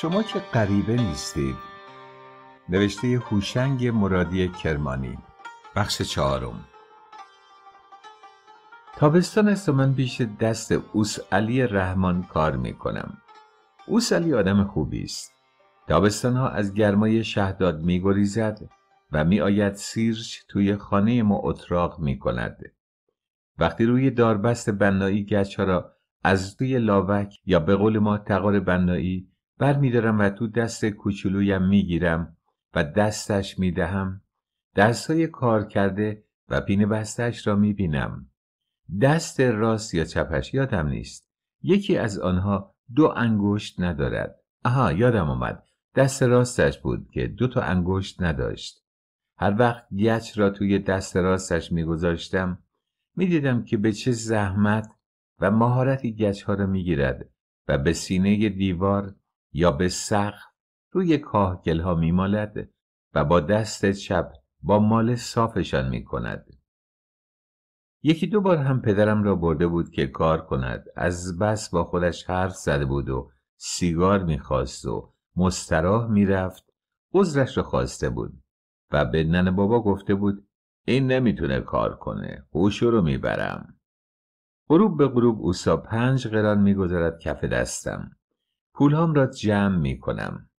شما که غریبه نیستید نوشته هوشنگ مرادی کرمانی بخش چهارم تابستان است و من پیش دست اوس علی رحمان کار می کنم اوس علی آدم خوبی است تابستان ها از گرمای شهداد می گریزد و می آید سیرچ توی خانه ما اتراق می کند وقتی روی داربست بنایی گچه را از روی لاوک یا به قول ما تقار بنایی بر میدارم و تو دست کوچولویم میگیرم و دستش میدهم های کار کرده و پینه بستش را میبینم دست راست یا چپش یادم نیست یکی از آنها دو انگشت ندارد آها یادم آمد دست راستش بود که دو تا انگشت نداشت هر وقت گچ را توی دست راستش میگذاشتم میدیدم که به چه زحمت و مهارتی گچ ها را میگیرد و به سینه دیوار یا به سقف روی کاهگلها میمالد و با دست چپ با مال صافشان می کند. یکی دو بار هم پدرم را برده بود که کار کند از بس با خودش حرف زده بود و سیگار میخواست و مستراح میرفت عذرش را خواسته بود و به نن بابا گفته بود این نمیتونه کار کنه هوشو رو میبرم غروب به غروب اوسا پنج قران میگذارد کف دستم پولهام را جمع می کنم.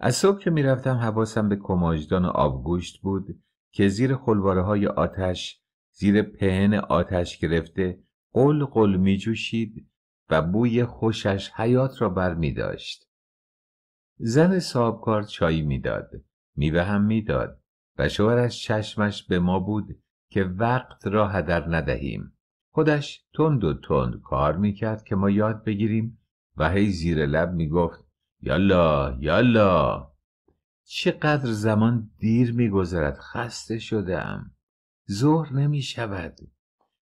از صبح که می رفتم حواسم به کماجدان آبگوشت بود که زیر خلواره های آتش زیر پهن آتش گرفته قل قل می جوشید و بوی خوشش حیات را بر می داشت. زن صابکار چای میداد میوه هم داد و شوهرش چشمش به ما بود که وقت را هدر ندهیم خودش تند و تند کار کرد که ما یاد بگیریم و هی زیر لب میگفت یالا یالا چقدر زمان دیر میگذرد خسته شدم ظهر نمی شود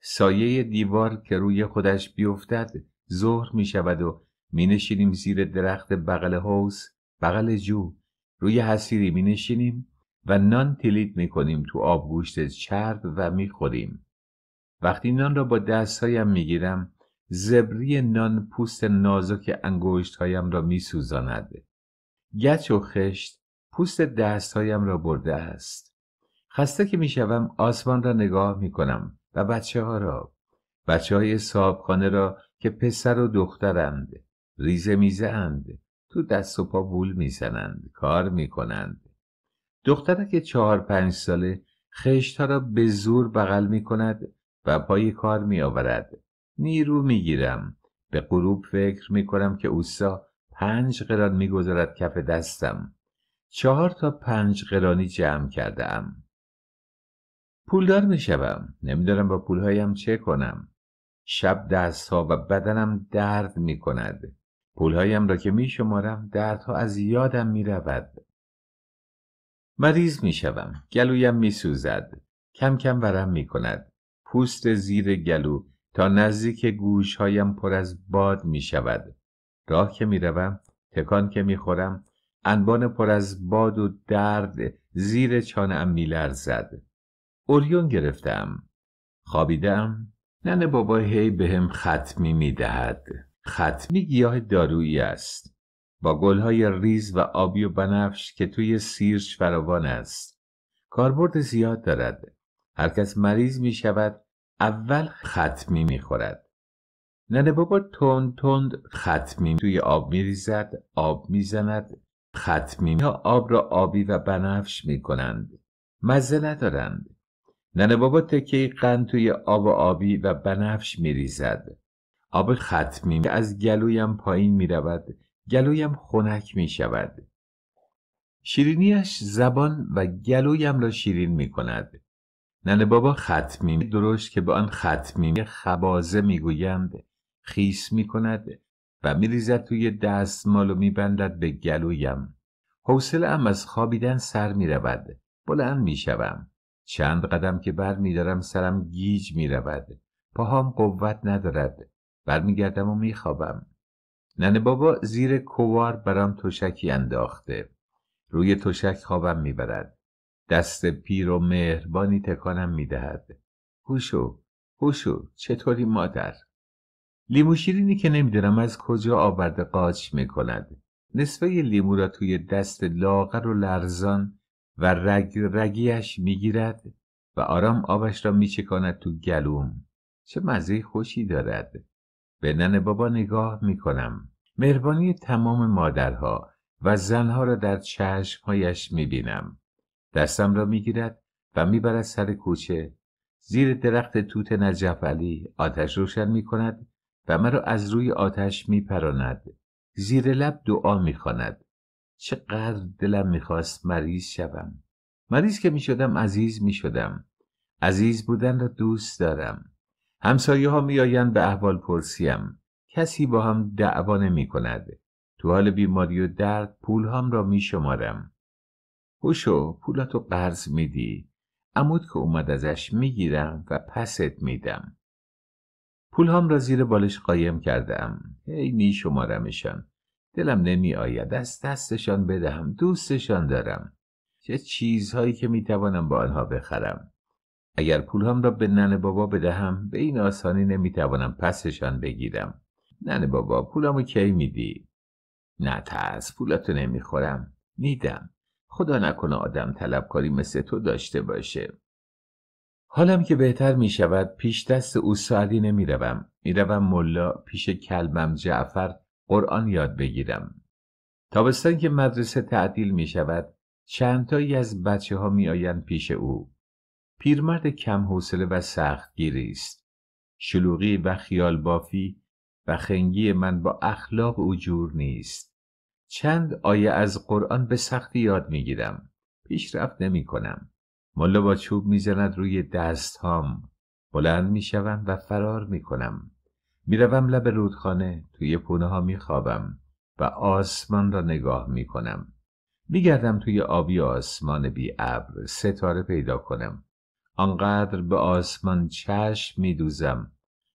سایه دیوار که روی خودش بیفتد ظهر می شود و می نشینیم زیر درخت بغل حوز بغل جو روی حسیری می نشینیم و نان تلیت می کنیم تو آبگوشت چرب و می خوریم وقتی نان را با دستهایم می گیرم زبری نان پوست نازک انگوشت هایم را می سوزاند. گچ و خشت پوست هایم را برده است. خسته که می شوم آسمان را نگاه می کنم و بچه ها را. بچه های صابخانه را که پسر و دخترند. ریزه می زند تو دست و پا بول میزنند. کار می کنند. دختره که چهار پنج ساله ها را به زور بغل می کند و پای کار می آورد. نیرو میگیرم به غروب فکر میکنم که اوسا پنج قران میگذارد کف دستم چهار تا پنج قرانی جمع کرده ام پولدار میشوم نمیدارم با پولهایم چه کنم شب دستها و بدنم درد میکند پولهایم را که میشمارم دردها از یادم میرود مریض میشوم گلویم میسوزد کم کم ورم میکند پوست زیر گلو تا نزدیک هایم پر از باد می شود راه که می روم تکان که می خورم انبان پر از باد و درد زیر چانم می لرزد اوریون گرفتم خوابیدم ننه بابا هی به هم ختمی می دهد ختمی گیاه دارویی است با گلهای ریز و آبی و بنفش که توی سیرش فراوان است کاربرد زیاد دارد هرکس مریض می شود اول ختمی میخورد ننه بابا تند تند ختمی توی آب میریزد آب میزند ختمی آب را آبی و بنفش میکنند مزه ندارند ننه بابا تکه قند توی آب و آبی و بنفش میریزد آب ختمی از گلویم پایین میرود گلویم خنک میشود شیرینیش زبان و گلویم را شیرین میکند ننه بابا ختمی درشت که به آن ختمی خبازه میگویند خیس میکند و میریزد توی دستمال و میبندد به گلویم حوصله ام از خوابیدن سر میرود بلند میشوم چند قدم که بر میدارم سرم گیج میرود پاهام قوت ندارد برمیگردم و میخوابم ننه بابا زیر کوار برام تشکی انداخته روی تشک خوابم میبرد دست پیر و مهربانی تکانم میدهد هوشو خوشو، چطوری مادر لیموشیرینی که نمیدونم از کجا آورده قاچ میکند نصفه لیمو را توی دست لاغر و لرزان و رگ رگیش میگیرد و آرام آبش را میچکاند تو گلوم چه مزه خوشی دارد به نن بابا نگاه میکنم مهربانی تمام مادرها و زنها را در چشمهایش میبینم دستم را میگیرد و میبرد سر کوچه زیر درخت توت نجف علی آتش روشن میکند و مرا از روی آتش میپراند. زیر لب دعا میخواند. چقدر دلم میخواست مریض شوم. مریض که میشدم عزیز میشدم. عزیز بودن را دوست دارم. همسایه ها می به احوال پرسیم. کسی با هم دعوا نمی کند. تو حال بیماری و درد پول هم را می شمارم. پولت پولاتو قرض میدی عمود که اومد ازش میگیرم و پست میدم پولهام را زیر بالش قایم کردم هی میشمارمشان شمارمشان دلم نمی آید از دستشان بدهم دوستشان دارم چه چیزهایی که میتوانم با آنها بخرم اگر پولهام را به نن بابا بدهم به این آسانی نمیتوانم پسشان بگیرم نن بابا پولامو کی میدی نه ترس پولاتو نمیخورم میدم خدا نکنه آدم طلبکاری مثل تو داشته باشه حالم که بهتر می شود پیش دست او سالی نمی روم. می ملا پیش کلمم جعفر قرآن یاد بگیرم. تابستان که مدرسه تعدیل می شود چندتایی از بچه ها می پیش او. پیرمرد کم حوصله و گیری است. شلوغی و خیال بافی و خنگی من با اخلاق او جور نیست. چند آیه از قرآن به سختی یاد میگیرم پیشرفت نمی کنم ملا با چوب میزند روی دست هام بلند میشوم و فرار میکنم میروم لب رودخانه توی پونه ها میخوابم و آسمان را نگاه میکنم میگردم توی آبی آسمان بی ستاره پیدا کنم آنقدر به آسمان چشم میدوزم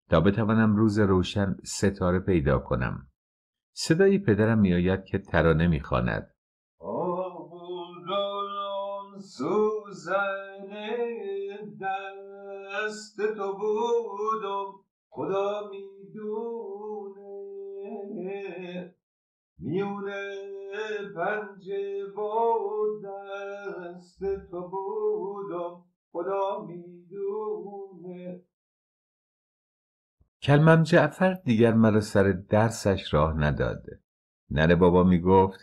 تا بتوانم روز روشن ستاره پیدا کنم صدای پدرم میآید که ترانه میخواند سوزن دست تو بودم خدا میدونه میونه پنجه با دست تو بودم خدا میدونه کلمم جعفر دیگر مرا سر درسش راه نداد. نره بابا می گفت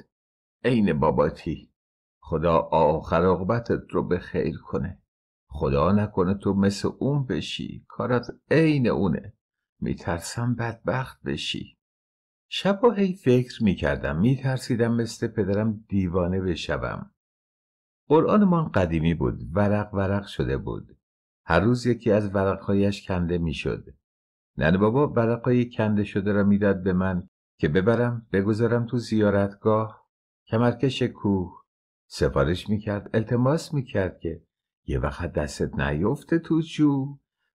عین باباتی خدا آخر عقبتت رو به خیر کنه خدا نکنه تو مثل اون بشی کارت عین اونه میترسم بدبخت بشی شبا هی فکر میکردم میترسیدم مثل پدرم دیوانه بشوم من قدیمی بود ورق ورق شده بود هر روز یکی از ورقهایش کنده میشد ننه بابا برقای کنده شده را میداد به من که ببرم بگذارم تو زیارتگاه کمرکش کوه سفارش میکرد التماس میکرد که یه وقت دستت نیفته تو جو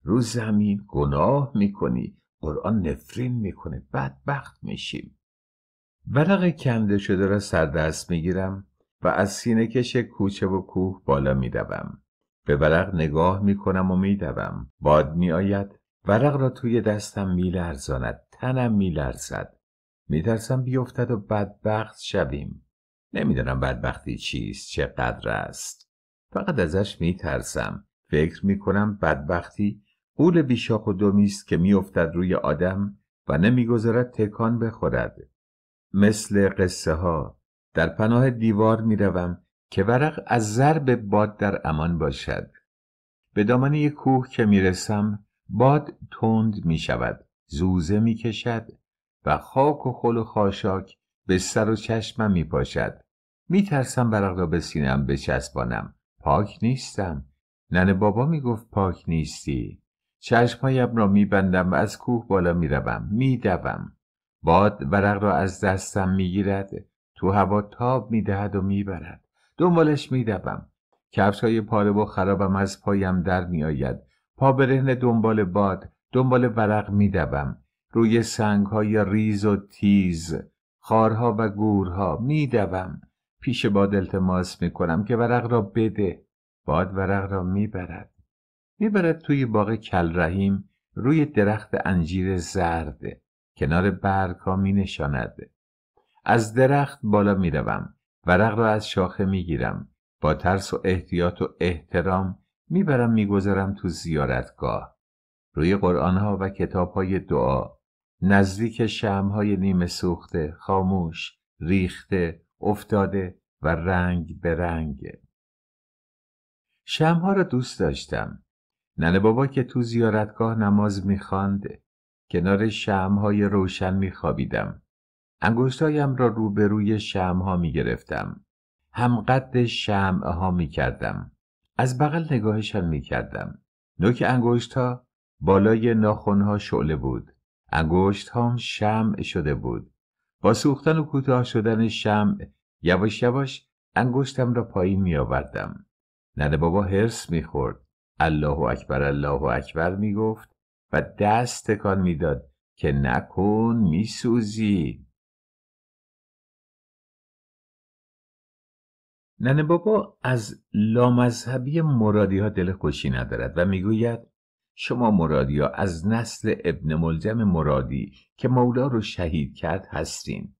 رو زمین گناه میکنی قرآن نفرین میکنه بدبخت میشیم ورق کنده شده را سر دست میگیرم و از سینه کوچه و کوه بالا میدوم به ورق نگاه میکنم و میدوم باد میآید ورق را توی دستم میلرزاند تنم میلرزد میترسم بیفتد و بدبخت شویم نمیدانم بدبختی چیست چقدر است فقط ازش میترسم فکر میکنم بدبختی قول بیشاخ و دومیست است که میافتد روی آدم و نمیگذارد تکان بخورد مثل قصه ها در پناه دیوار میروم که ورق از ضرب باد در امان باشد به دامن یک کوه که میرسم باد تند می شود زوزه می کشد و خاک و خل و خاشاک به سر و چشمم می پاشد می ترسم برق را به سینم بچسبانم پاک نیستم ننه بابا می گفت پاک نیستی چشمهایم را می بندم و از کوه بالا می روم می دوم. باد ورق را از دستم می گیرد تو هوا تاب می دهد و می برد دنبالش می دوم کفش های پاره و خرابم از پایم در می آید پا برهن دنبال باد دنبال ورق میدوم روی سنگ های ریز و تیز خارها و گورها میدوم پیش باد التماس میکنم که ورق را بده باد ورق را میبرد میبرد توی باغ رحیم روی درخت انجیر زرد کنار برگ ها می نشاند. از درخت بالا میروم ورق را از شاخه گیرم، با ترس و احتیاط و احترام میبرم میگذارم تو زیارتگاه روی ها و کتاب های دعا نزدیک های نیمه سوخته خاموش ریخته افتاده و رنگ به رنگه ها را دوست داشتم ننه بابا که تو زیارتگاه نماز میخواند کنار های روشن میخوابیدم انگشتایم را روبروی ها میگرفتم شم ها میکردم از بغل نگاهشان می کردم. نوک انگشت ها بالای ناخن ها شعله بود. انگشت هم شمع شده بود. با سوختن و کوتاه شدن شمع یواش یواش انگشتم را پایین می آوردم. ننه بابا هرس می خورد. الله اکبر الله اکبر می گفت و دست تکان میداد که نکن میسوزی ننه بابا از لامذهبی مرادی ها دل خوشی ندارد و میگوید شما مرادی ها از نسل ابن ملجم مرادی که مولا رو شهید کرد هستین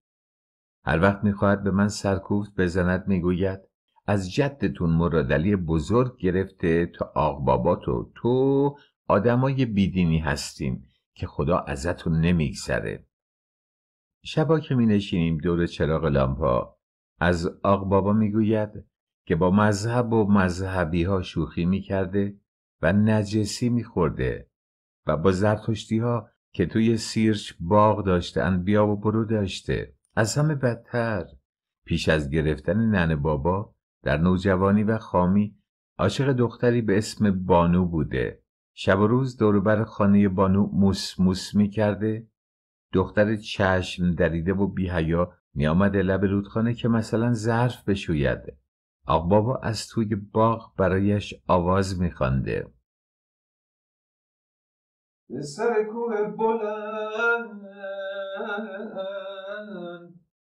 هر وقت میخواهد به من سرکوفت بزند میگوید از جدتون مرادلی بزرگ گرفته تا آق بابا تو تو آدمای بیدینی هستین که خدا ازتون نمیگذره شبا که مینشینیم دور چراغ لامپا از آق بابا میگوید که با مذهب و مذهبی ها شوخی میکرده و نجسی میخورده و با زرتشتی ها که توی سیرچ باغ داشتن بیا و برو داشته از همه بدتر پیش از گرفتن نن بابا در نوجوانی و خامی عاشق دختری به اسم بانو بوده شب و روز دوروبر خانه بانو موس موس می کرده دختر چشم دریده و بیهیا آمده لب رودخانه که مثلا ظرف بشوید آق بابا از توی باغ برایش آواز به سر کوه بلند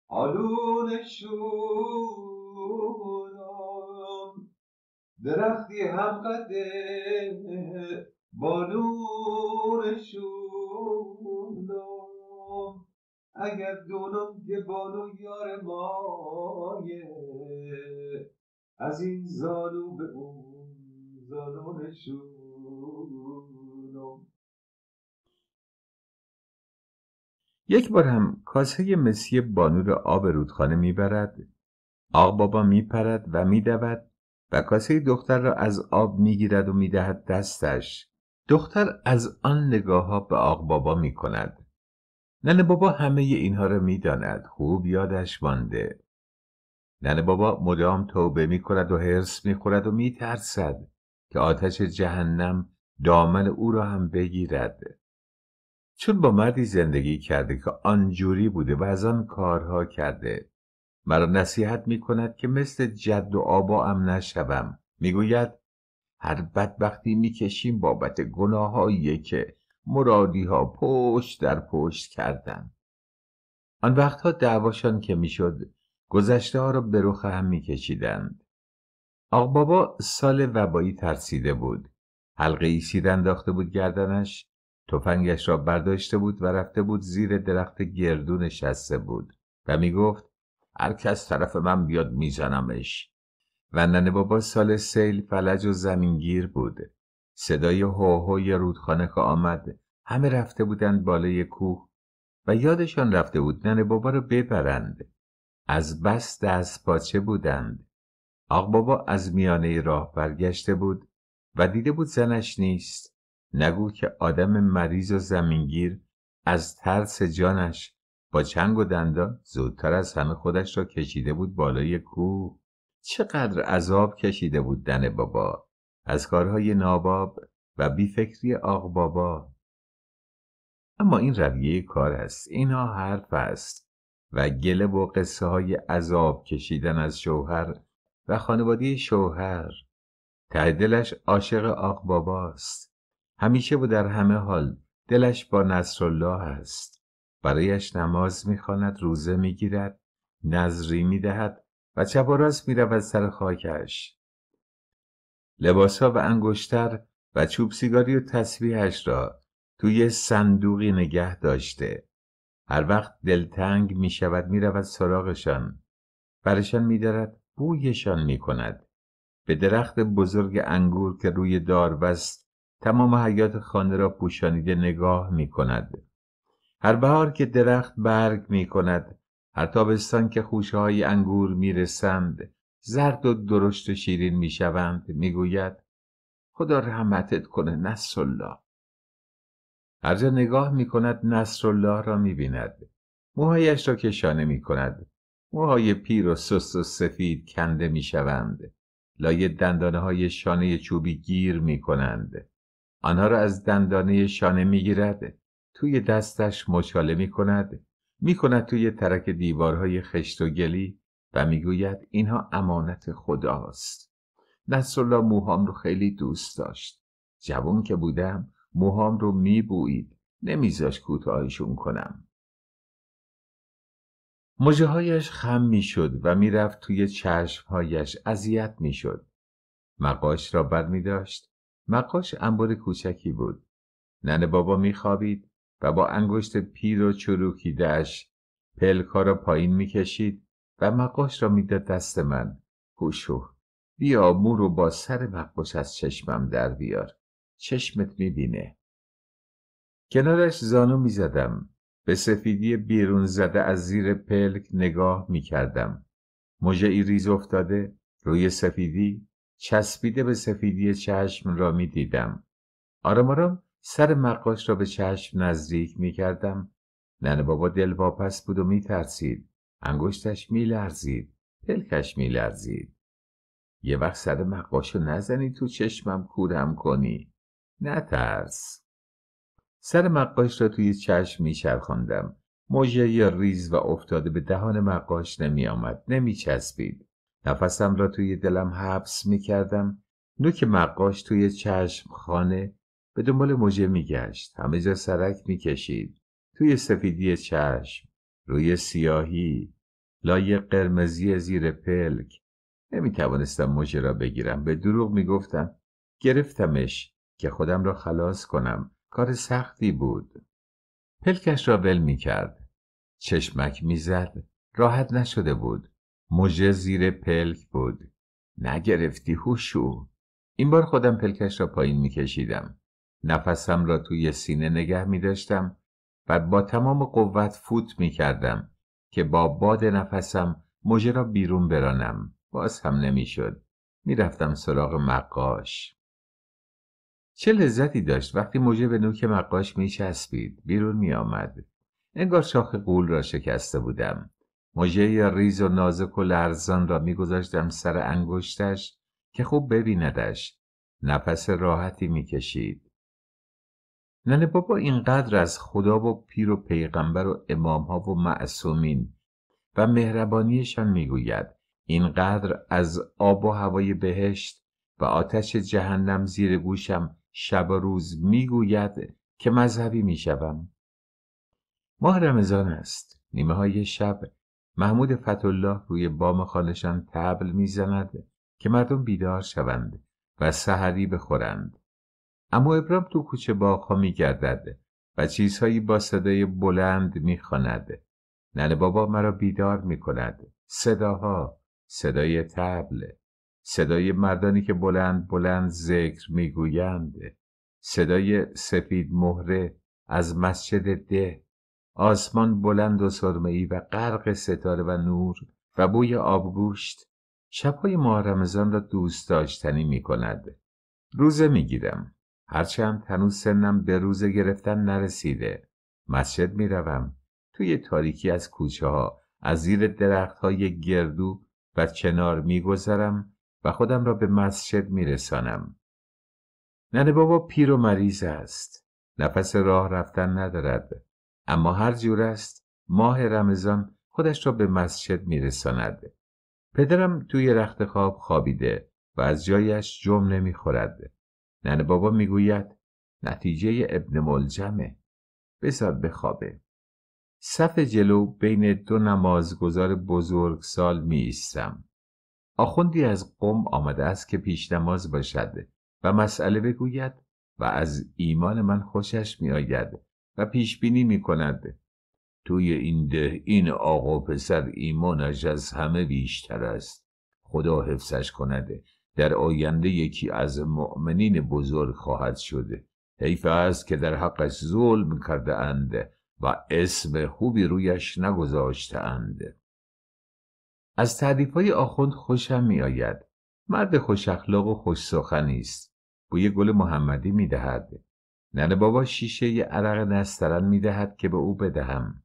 آلون شورم درختی هم قده بانون شورم اگر دونم که بانو یار مایه از این زانو به اون زانو نشونم یک بار هم کاسه مسی بانو را آب رودخانه میبرد آق بابا میپرد و میدود و کاسه دختر را از آب میگیرد و میدهد دستش دختر از آن نگاه ها به آق بابا میکند ننه بابا همه اینها را میداند خوب یادش مانده ننه بابا مدام توبه می کند و حرس می خورد و می که آتش جهنم دامن او را هم بگیرد چون با مردی زندگی کرده که آنجوری بوده و از آن کارها کرده مرا نصیحت می کند که مثل جد و آباام نشوم میگوید هر بدبختی میکشیم بابت گناههایی که مرادی ها پشت در پشت کردند. آن وقتها دعواشان که میشد گذشته ها را به رخ هم میکشیدند. آق بابا سال وبایی ترسیده بود. حلقه ای سیر انداخته بود گردنش، تفنگش را برداشته بود و رفته بود زیر درخت گردو نشسته بود و می گفت هر کس طرف من بیاد میزنمش. و ننه بابا سال سیل فلج و زمینگیر بود. صدای هوهوی رودخانه که آمد همه رفته بودند بالای کوه و یادشان رفته بود نن بابا رو ببرند از بس دست پاچه بودند آق بابا از میانه راه برگشته بود و دیده بود زنش نیست نگو که آدم مریض و زمینگیر از ترس جانش با چنگ و دندان زودتر از همه خودش را کشیده بود بالای کوه چقدر عذاب کشیده بود دن بابا از کارهای ناباب و بیفکری آق بابا اما این رویه کار است اینها حرف است و گله و قصه های عذاب کشیدن از شوهر و خانواده شوهر ته دلش عاشق آق باباست همیشه و در همه حال دلش با نصر الله است برایش نماز میخواند روزه میگیرد نظری میدهد و چپ راست میرود سر خاکش لباسها و انگشتر و چوب سیگاری و تسبیحش را توی صندوقی نگه داشته هر وقت دلتنگ می شود می سراغشان برشان می دارد بویشان می کند به درخت بزرگ انگور که روی وست تمام حیات خانه را پوشانیده نگاه می کند هر بهار که درخت برگ می کند هر تابستان که خوشهای انگور می رسند زرد و درشت و شیرین میشوند میگوید خدا رحمتت کنه نصر هر جا نگاه میکند الله را میبیند موهایش را کشانه میکند موهای پیر و سست و سفید کنده میشوند لایه دندانه های شانه چوبی گیر میکنند آنها را از دندانه شانه میگیرد توی دستش مچاله میکند میکند توی ترک دیوارهای خشت و گلی و میگوید اینها امانت خداست نسولا موهام رو خیلی دوست داشت جوان که بودم موهام رو میبویید نمیذاش کوتاهشون کنم مجه هایش خم میشد و میرفت توی چشمهایش اذیت میشد مقاش را بر می داشت مقاش انبار کوچکی بود ننه بابا میخوابید و با انگشت پیر و چروکیدهاش پلکا را پایین میکشید و مقاش را میداد دست من پوشو بیا مو رو با سر مقاش از چشمم در بیار چشمت میبینه کنارش زانو میزدم به سفیدی بیرون زده از زیر پلک نگاه میکردم مجعی ریز افتاده روی سفیدی چسبیده به سفیدی چشم را میدیدم آرام آرام سر مقاش را به چشم نزدیک میکردم ننه بابا دل واپس بود و میترسید انگشتش میلرزید پلکش میلرزید یه وقت سر مقاشو نزنی تو چشمم کورم کنی نترس سر مقاش را توی چشم میچرخاندم موجه یا ریز و افتاده به دهان مقاش نمی چسبید. نفسم را توی دلم حبس میکردم نوک مقاش توی چشم خانه به دنبال موجه میگشت همه جا سرک میکشید توی سفیدی چشم روی سیاهی لایه قرمزی زیر پلک نمی توانستم مژه را بگیرم به دروغ می گفتم گرفتمش که خودم را خلاص کنم کار سختی بود پلکش را ول می کرد چشمک می زد راحت نشده بود مجه زیر پلک بود نگرفتی هوشو این بار خودم پلکش را پایین می کشیدم نفسم را توی سینه نگه می داشتم و با تمام قوت فوت می کردم که با باد نفسم موجه را بیرون برانم باز هم نمیشد میرفتم سراغ مقاش چه لذتی داشت وقتی موجه به نوک مقاش میچسبید بیرون میآمد انگار شاخ قول را شکسته بودم موجه یا ریز و نازک و لرزان را میگذاشتم سر انگشتش که خوب ببیندش نفس راحتی میکشید ننه بابا اینقدر از خدا و پیر و پیغمبر و امام ها و معصومین و مهربانیشان میگوید اینقدر از آب و هوای بهشت و آتش جهنم زیر گوشم شب و روز میگوید که مذهبی میشوم ماه رمضان است نیمه های شب محمود فتولاه روی بام خانشان تبل میزند که مردم بیدار شوند و سحری بخورند اما ابرام تو کوچه می میگردد و چیزهایی با صدای بلند میخواند ننه بابا مرا بیدار میکند صداها صدای تبل صدای مردانی که بلند بلند ذکر میگویند صدای سفید مهره از مسجد ده آسمان بلند و ای و غرق ستاره و نور و بوی آبگوشت شبهای ماه رمضان را دوست داشتنی می کند. روزه می گیرم. هم هنوز سنم به روز گرفتن نرسیده مسجد میروم توی تاریکی از کوچه ها از زیر درخت های گردو و چنار گذرم و خودم را به مسجد میرسانم ننه بابا پیر و مریض است نفس راه رفتن ندارد اما هر جور است ماه رمضان خودش را به مسجد رساند پدرم توی رخت خواب خوابیده و از جایش نمی خورده. نن بابا میگوید نتیجه ابن ملجمه بذار بخوابه صف جلو بین دو نمازگزار بزرگ سال می ایستم. آخوندی از قم آمده است که پیش نماز باشد و مسئله بگوید و از ایمان من خوشش می آید و پیش بینی می کند. توی این ده این آقا پسر ایمانش از همه بیشتر است. خدا حفظش کند در آینده یکی از مؤمنین بزرگ خواهد شده حیف است که در حقش ظلم کرده اند و اسم خوبی رویش نگذاشته اند از تعریف های آخوند خوشم می آید مرد خوش اخلاق و خوش سخنی است بوی گل محمدی می دهد ننه بابا شیشه ی عرق نسترن می دهد که به او بدهم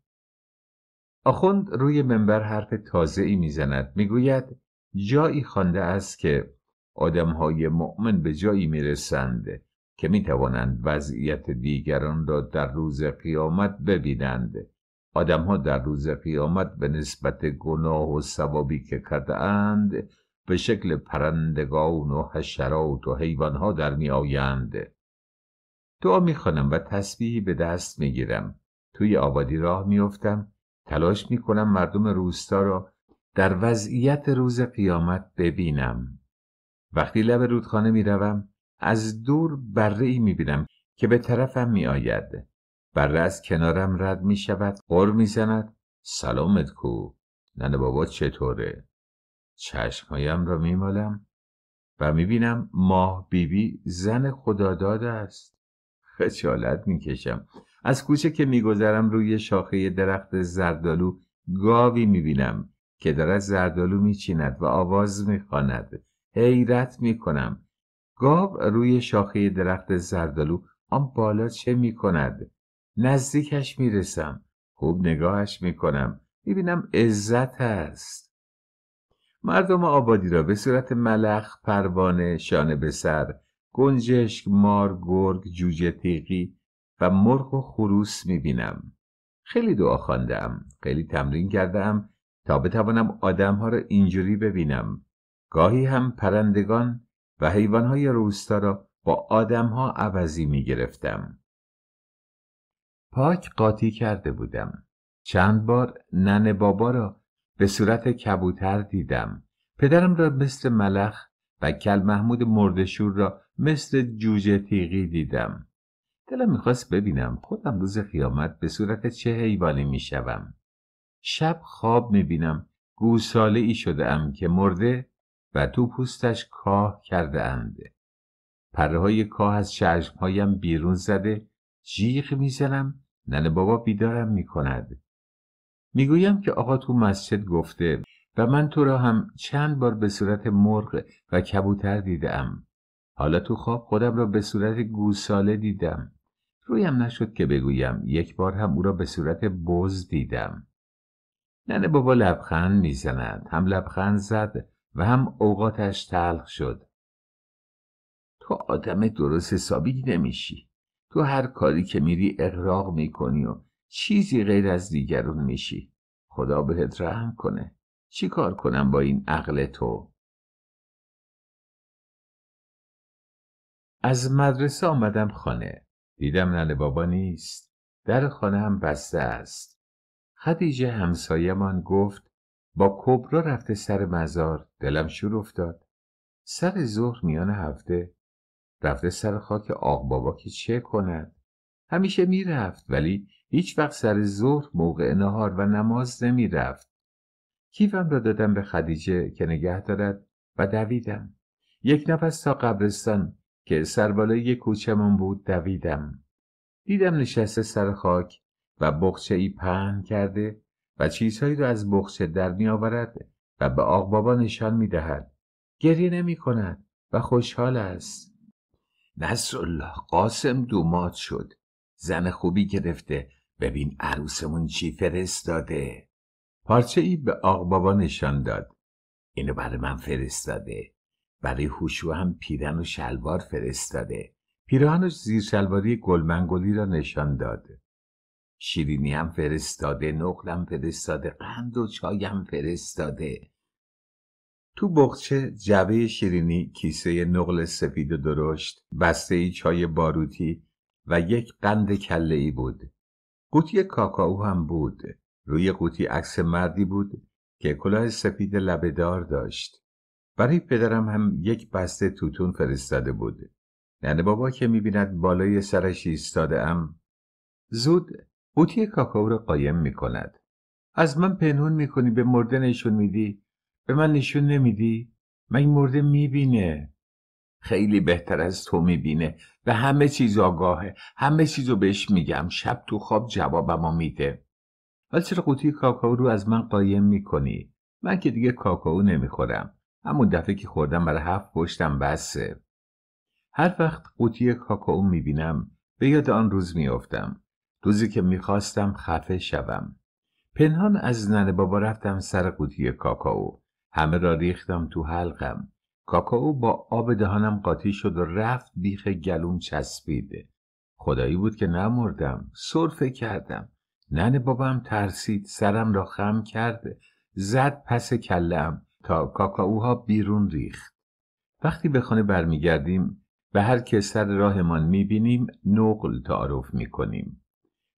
آخوند روی منبر حرف تازه ای می زند می گوید جایی خوانده است که آدم های مؤمن به جایی میرسند که میتوانند وضعیت دیگران را در روز قیامت ببینند آدم ها در روز قیامت به نسبت گناه و ثوابی که کرده اند به شکل پرندگان و حشرات و حیوان ها در می آیند. دعا می و تسبیحی به دست می گیرم. توی آبادی راه می افتم. تلاش می کنم مردم روستا را در وضعیت روز قیامت ببینم. وقتی لب رودخانه می روم از دور بره ای می بینم که به طرفم می آید بره از کنارم رد می شود قر می زند سلامت کو ننه بابا چطوره چشمهایم را می مالم و می بینم ماه بیبی بی زن خداداد است خجالت می کشم از کوچه که می گذرم روی شاخه درخت زردالو گاوی می بینم که دارد زردالو می چیند و آواز می خاند حیرت میکنم گاو روی شاخه درخت زردالو آن بالا چه میکند نزدیکش میرسم خوب نگاهش میکنم میبینم عزت است مردم آبادی را به صورت ملخ پروانه شانه به سر گنجشک مار گرگ جوجه تیغی و مرغ و خروس میبینم خیلی دعا خواندم خیلی تمرین کردم تا بتوانم آدمها را اینجوری ببینم گاهی هم پرندگان و حیوانهای روستا را با آدمها عوضی می گرفتم. پاک قاطی کرده بودم. چند بار نن بابا را به صورت کبوتر دیدم. پدرم را مثل ملخ و کل محمود مردشور را مثل جوجه تیغی دیدم. دلم میخواست ببینم خودم روز قیامت به صورت چه حیوانی میشوم. شب خواب میبینم گوساله ای شده که مرده و تو پوستش کاه کرده انده پره کاه از هایم بیرون زده جیغ میزنم ننه بابا بیدارم میکند میگویم که آقا تو مسجد گفته و من تو را هم چند بار به صورت مرغ و کبوتر دیدم حالا تو خواب خودم را به صورت گوساله دیدم رویم نشد که بگویم یک بار هم او را به صورت بز دیدم ننه بابا لبخند میزند هم لبخند زد و هم اوقاتش تلخ شد تو آدم درست حسابی نمیشی تو هر کاری که میری اقراق میکنی و چیزی غیر از دیگرون میشی خدا بهت رحم کنه چی کار کنم با این عقل تو؟ از مدرسه آمدم خانه دیدم ننه بابا نیست در خانه هم بسته است خدیجه همسایمان گفت با کبرا رفته سر مزار دلم شور افتاد سر ظهر میان هفته رفته سر خاک آق بابا که چه کند همیشه میرفت ولی هیچ وقت سر ظهر موقع نهار و نماز نمیرفت کیفم را دادم به خدیجه که نگه دارد و دویدم یک نفس تا قبرستان که سر بالای یک من بود دویدم دیدم نشسته سر خاک و بخچه ای پهن کرده و چیزهایی را از بخشه در می آورد و به آق بابا نشان می دهد. گریه نمی کند و خوشحال است. الله قاسم دومات شد. زن خوبی گرفته ببین عروسمون چی فرستاده. پارچه ای به آق بابا نشان داد. اینو برای من فرستاده. برای هوشو هم پیرن و شلوار فرستاده. پیراهنش زیر شلواری گلمنگولی را نشان داد. شیرینی هم فرستاده نقلم فرستاده قند و چایم فرستاده تو بخچه جبه شیرینی کیسه نقل سفید و درشت بسته ای چای باروتی و یک قند کله ای بود قوطی کاکائو هم بود روی قوطی عکس مردی بود که کلاه سفید لبهدار داشت برای پدرم هم یک بسته توتون فرستاده بود ننه بابا که میبیند بالای سرش ایستاده ام زود قوطی کاکاو را قایم می کند. از من پنهون میکنی به مرده نشون میدی به من نشون نمیدی من این مرده میبینه خیلی بهتر از تو میبینه به همه چیز آگاهه همه چیزو بهش میگم شب تو خواب ما میده ولی چرا قوطی کاکاو رو از من قایم میکنی من که دیگه کاکاو نمیخورم همون دفعه که خوردم برای هفت پشتم بسه هر وقت قوطی می میبینم به یاد آن روز میافتم روزی که میخواستم خفه شوم پنهان از ننه بابا رفتم سر قوطی کاکائو همه را ریختم تو حلقم کاکائو با آب دهانم قاطی شد و رفت بیخ گلوم چسبیده خدایی بود که نمردم سرفه کردم ننه بابام ترسید سرم را خم کرد زد پس کلم تا کاکاوها بیرون ریخت وقتی به خانه برمیگردیم به هر که سر راهمان میبینیم نقل تعارف میکنیم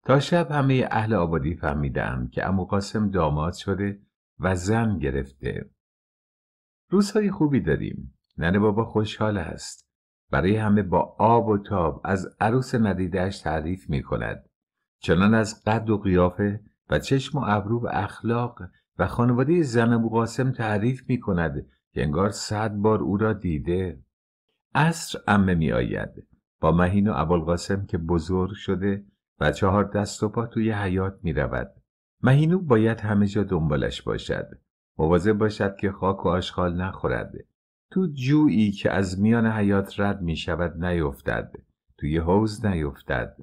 تا شب همه اهل آبادی فهمیدم که امو قاسم داماد شده و زن گرفته روزهای خوبی داریم ننه بابا خوشحال است برای همه با آب و تاب از عروس ندیدهش تعریف می کند چنان از قد و قیافه و چشم و ابرو و اخلاق و خانواده زن ابو قاسم تعریف می کند که انگار صد بار او را دیده عصر امه می آید با مهین و ابوالقاسم که بزرگ شده و چهار دست و پا توی حیات می رود. مهینو باید همه جا دنبالش باشد. مواظب باشد که خاک و آشغال نخورد. تو جویی که از میان حیات رد می شود نیفتد. توی حوز نیفتد.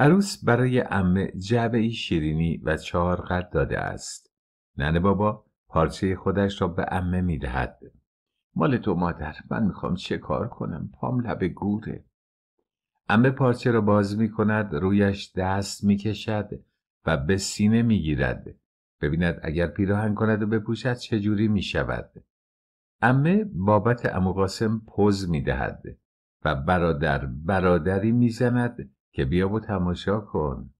عروس برای امه جعبه شیرینی و چهار قد داده است. ننه بابا پارچه خودش را به امه می دهد. مال تو مادر من میخوام چه کار کنم پام لب گوره انبه پارچه را باز می کند رویش دست می کشد و به سینه می گیرد. ببیند اگر پیراهن کند و بپوشد چجوری می شود. امه بابت امو قاسم پوز می دهد و برادر برادری می زند که بیا و تماشا کن.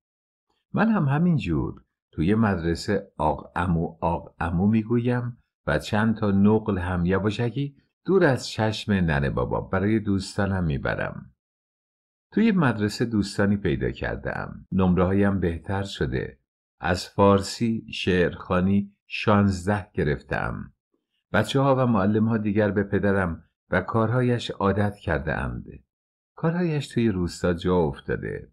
من هم همین جور توی مدرسه آق امو آق امو می گویم و چند تا نقل هم یواشکی دور از چشم ننه بابا برای دوستانم میبرم. توی مدرسه دوستانی پیدا کردم نمره هایم بهتر شده از فارسی شعرخانی شانزده گرفتم بچه ها و معلم ها دیگر به پدرم و کارهایش عادت کرده اند. کارهایش توی روستا جا افتاده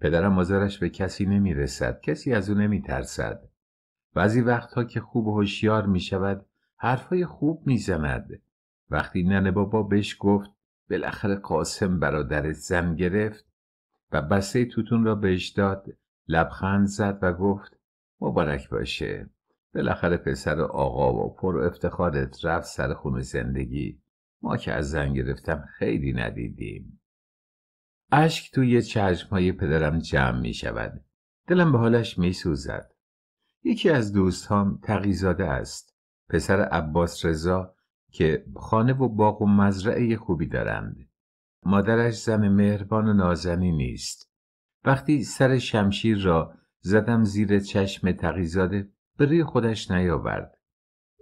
پدرم آزارش به کسی نمی رسد کسی از او نمی ترسد بعضی وقتها که خوب و هوشیار می شود حرفهای خوب می زند وقتی ننه بابا بهش گفت بالاخره قاسم برادر زن گرفت و بسته توتون را بهش داد لبخند زد و گفت مبارک باشه بالاخره پسر آقا و پر افتخارت رفت سر خون زندگی ما که از زن گرفتم خیلی ندیدیم اشک توی های پدرم جمع می شود دلم به حالش می سوزد یکی از دوستهام تقیزاده است پسر عباس رضا که خانه و باغ و مزرعه خوبی دارند. مادرش زن مهربان و نازنی نیست. وقتی سر شمشیر را زدم زیر چشم تقیزاده بری خودش نیاورد.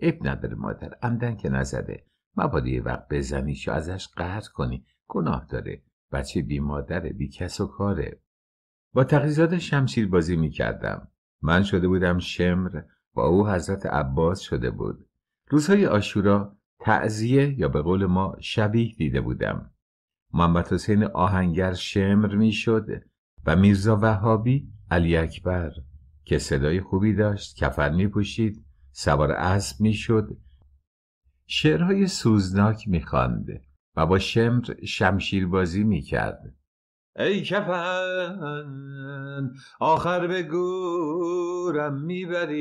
اب نداره مادر عمدن که نزده. مبادی یه وقت بزنیش و ازش قهر کنی. گناه داره. بچه بی مادره بی کس و کاره. با تقیزاده شمشیر بازی می من شده بودم شمر و او حضرت عباس شده بود. روزهای آشورا تعذیه یا به قول ما شبیه دیده بودم محمد حسین آهنگر شمر میشد و میرزا وهابی علی اکبر که صدای خوبی داشت کفن می پوشید سوار اسب میشد شعرهای سوزناک خاند و با شمر شمشیر بازی میکرد ای کفن آخر به گورم میبری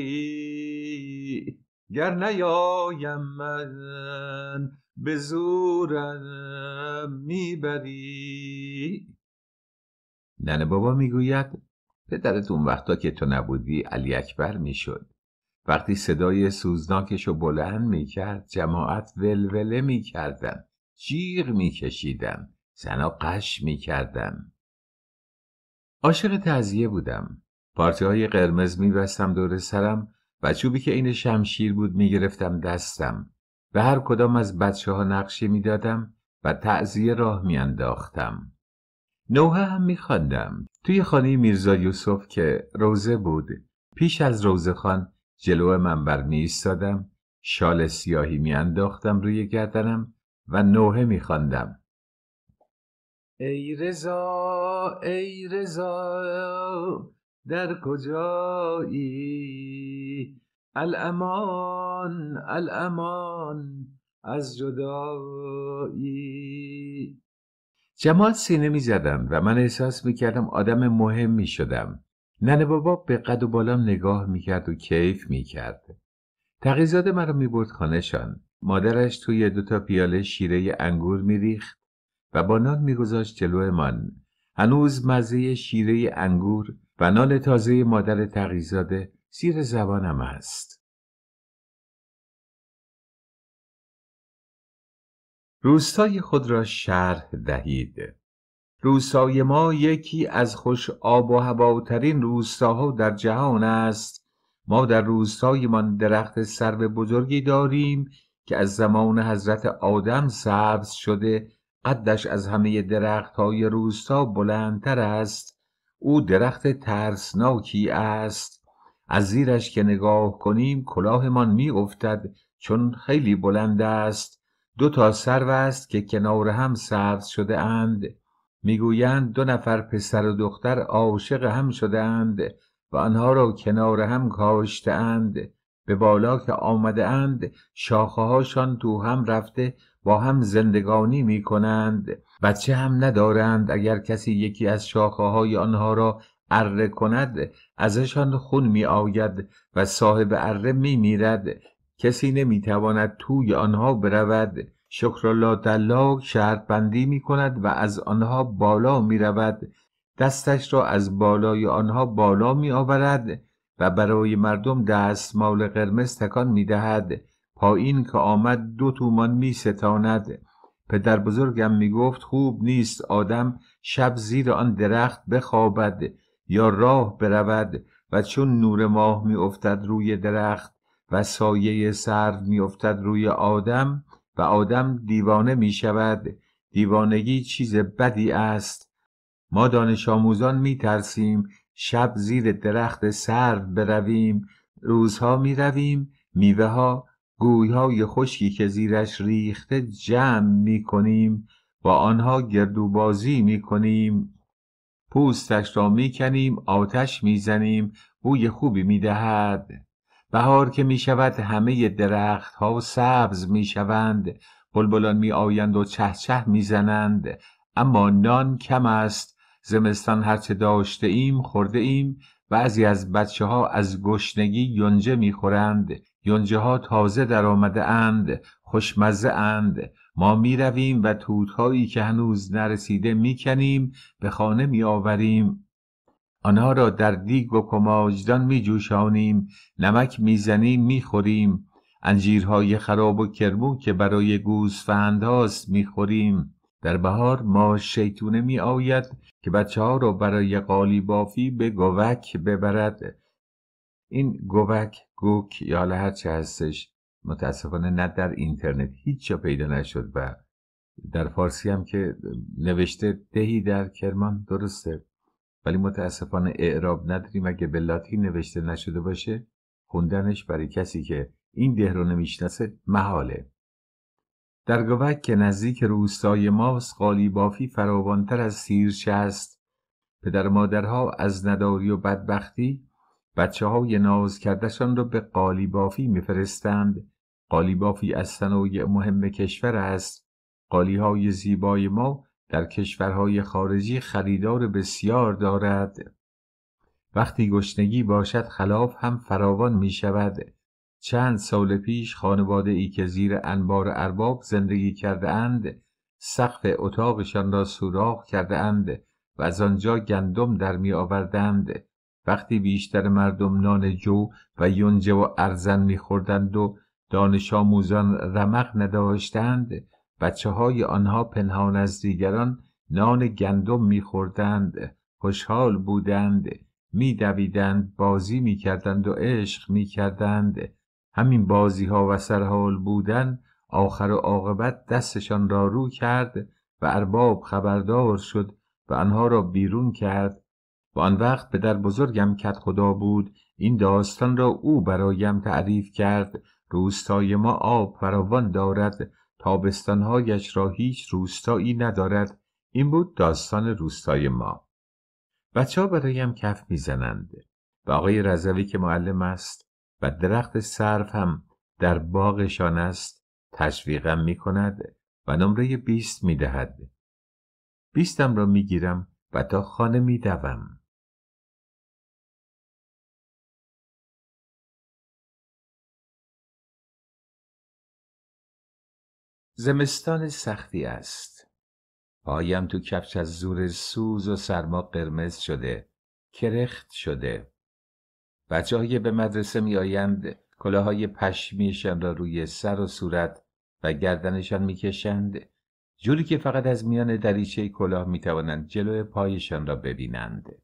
گر نیایم من به زورم میبری ننه بابا میگوید پدرت اون وقتا که تو نبودی علی اکبر میشد وقتی صدای سوزناکشو بلند میکرد جماعت ولوله میکردن جیغ میکشیدن زنا قش میکردن عاشق تعذیه بودم پارتی های قرمز میبستم دور سرم و چوبی که این شمشیر بود میگرفتم دستم و هر کدام از بچه ها نقشه میدادم و تعذیه راه میانداختم نوحه هم میخواندم توی خانه میرزا یوسف که روزه بود پیش از روزه خان جلو منبر میایستادم شال سیاهی میانداختم روی گردنم و نوحه میخواندم ای رضا ای رضا در کجایی الامان الامان از جدایی جمال سینه می زدم و من احساس می کردم آدم مهم می شدم. ننه بابا به قد و بالام نگاه می کرد و کیف می کرد. مرا من رو می برد خانهشان. مادرش توی دوتا پیاله شیره انگور می ریخت و با نان می گذاشت جلوه من. هنوز مزه شیره انگور و نال تازه مادر تغییزاده زیر زبانم است. روستای خود را شرح دهید. روستای ما یکی از خوش آب و هواترین روستاها در جهان است. ما در روستایمان درخت سرو بزرگی داریم که از زمان حضرت آدم سبز شده قدش از همه درخت های روستا بلندتر است او درخت ترسناکی است از زیرش که نگاه کنیم کلاهمان میافتد چون خیلی بلند است دو تا سرو است که کنار هم سبز شده اند میگویند دو نفر پسر و دختر عاشق هم شده اند و آنها را کنار هم کاشته اند به بالا که آمده اند شاخه هاشان تو هم رفته با هم زندگانی می کنند بچه هم ندارند اگر کسی یکی از شاخه های آنها را اره کند ازشان خون می آید و صاحب اره می میرد کسی نمیتواند توی آنها برود شکرالله دلاک شرط بندی می کند و از آنها بالا می رود دستش را از بالای آنها بالا می آورد و برای مردم دست مال قرمز تکان می دهد پایین که آمد دو تومان می ستاند پدر بزرگم میگفت خوب نیست آدم شب زیر آن درخت بخوابد یا راه برود و چون نور ماه میافتد روی درخت و سایه سرو میافتد روی آدم و آدم دیوانه می شود دیوانگی چیز بدی است ما دانش آموزان می ترسیم شب زیر درخت سرو برویم روزها می رویم میوه ها گویهای خشکی که زیرش ریخته جمع می کنیم و آنها گردوبازی می کنیم پوستش را می کنیم آتش می زنیم بوی خوبی می دهد بهار که می شود همه درخت ها سبز می شوند بلبلان می آیند و چه می زنند اما نان کم است زمستان هرچه داشته ایم خورده ایم بعضی از بچه ها از گشنگی یونجه می خورند یونجه ها تازه در آمده اند خوشمزه اند ما می رویم و توتهایی که هنوز نرسیده می کنیم به خانه می آوریم آنها را در دیگ و کماجدان می جوشانیم نمک می زنیم می خوریم انجیرهای خراب و کرمو که برای گوسفندهاست می خوریم در بهار ما شیطونه می آید که بچه ها را برای قالی بافی به گوک ببرد این گوک گوک یا حالا چه هستش متاسفانه نه در اینترنت هیچ جا پیدا نشد و در فارسی هم که نوشته دهی در کرمان درسته ولی متاسفانه اعراب نداریم اگه به لاتین نوشته نشده باشه خوندنش برای کسی که این ده رو نمیشناسه محاله در گوک که نزدیک روستای ماست قالیبافی بافی فراوانتر از سیرچه است پدر مادرها از نداری و بدبختی بچه های ناز کردشان را به قالی بافی میفرستند بافی از صنایع مهم کشور است قالی های زیبای ما در کشورهای خارجی خریدار بسیار دارد وقتی گشنگی باشد خلاف هم فراوان می شود چند سال پیش خانواده ای که زیر انبار ارباب زندگی کرده اند سقف اتاقشان را سوراخ کرده اند و از آنجا گندم در می آوردند وقتی بیشتر مردم نان جو و یونجه و ارزن میخوردند و دانش آموزان رمق نداشتند بچه های آنها پنهان از دیگران نان گندم میخوردند خوشحال بودند میدویدند بازی میکردند و عشق میکردند همین بازی ها و سرحال بودن آخر و عاقبت دستشان را رو کرد و ارباب خبردار شد و آنها را بیرون کرد و آن وقت در بزرگم کت خدا بود این داستان را او برایم تعریف کرد روستای ما آب فراوان دارد تابستانهایش را هیچ روستایی ندارد این بود داستان روستای ما بچه ها برایم کف میزنند و آقای رزوی که معلم است و درخت صرف هم در باغشان است تشویقم می کند و نمره بیست می دهد بیستم را می گیرم و تا خانه می دوم. زمستان سختی است پایم تو کفش از زور سوز و سرما قرمز شده کرخت شده بچه های به مدرسه می آیند کلاهای پشمیشان را روی سر و صورت و گردنشان میکشند جوری که فقط از میان دریچه کلاه می توانند جلو پایشان را ببینند.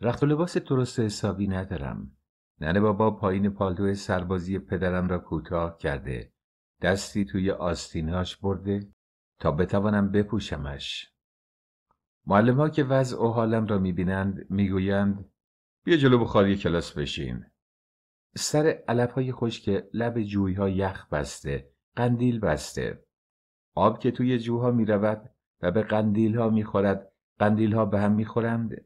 رخت و لباس درست حسابی ندارم. ننه بابا پایین پالتو سربازی پدرم را کوتاه کرده دستی توی آستینهاش برده تا بتوانم بپوشمش معلم ها که وضع و حالم را میبینند میگویند بیا جلو بخاری کلاس بشین سر علف های که لب جوی ها یخ بسته قندیل بسته آب که توی جوها میرود و به قندیل ها میخورد قندیل ها به هم میخورند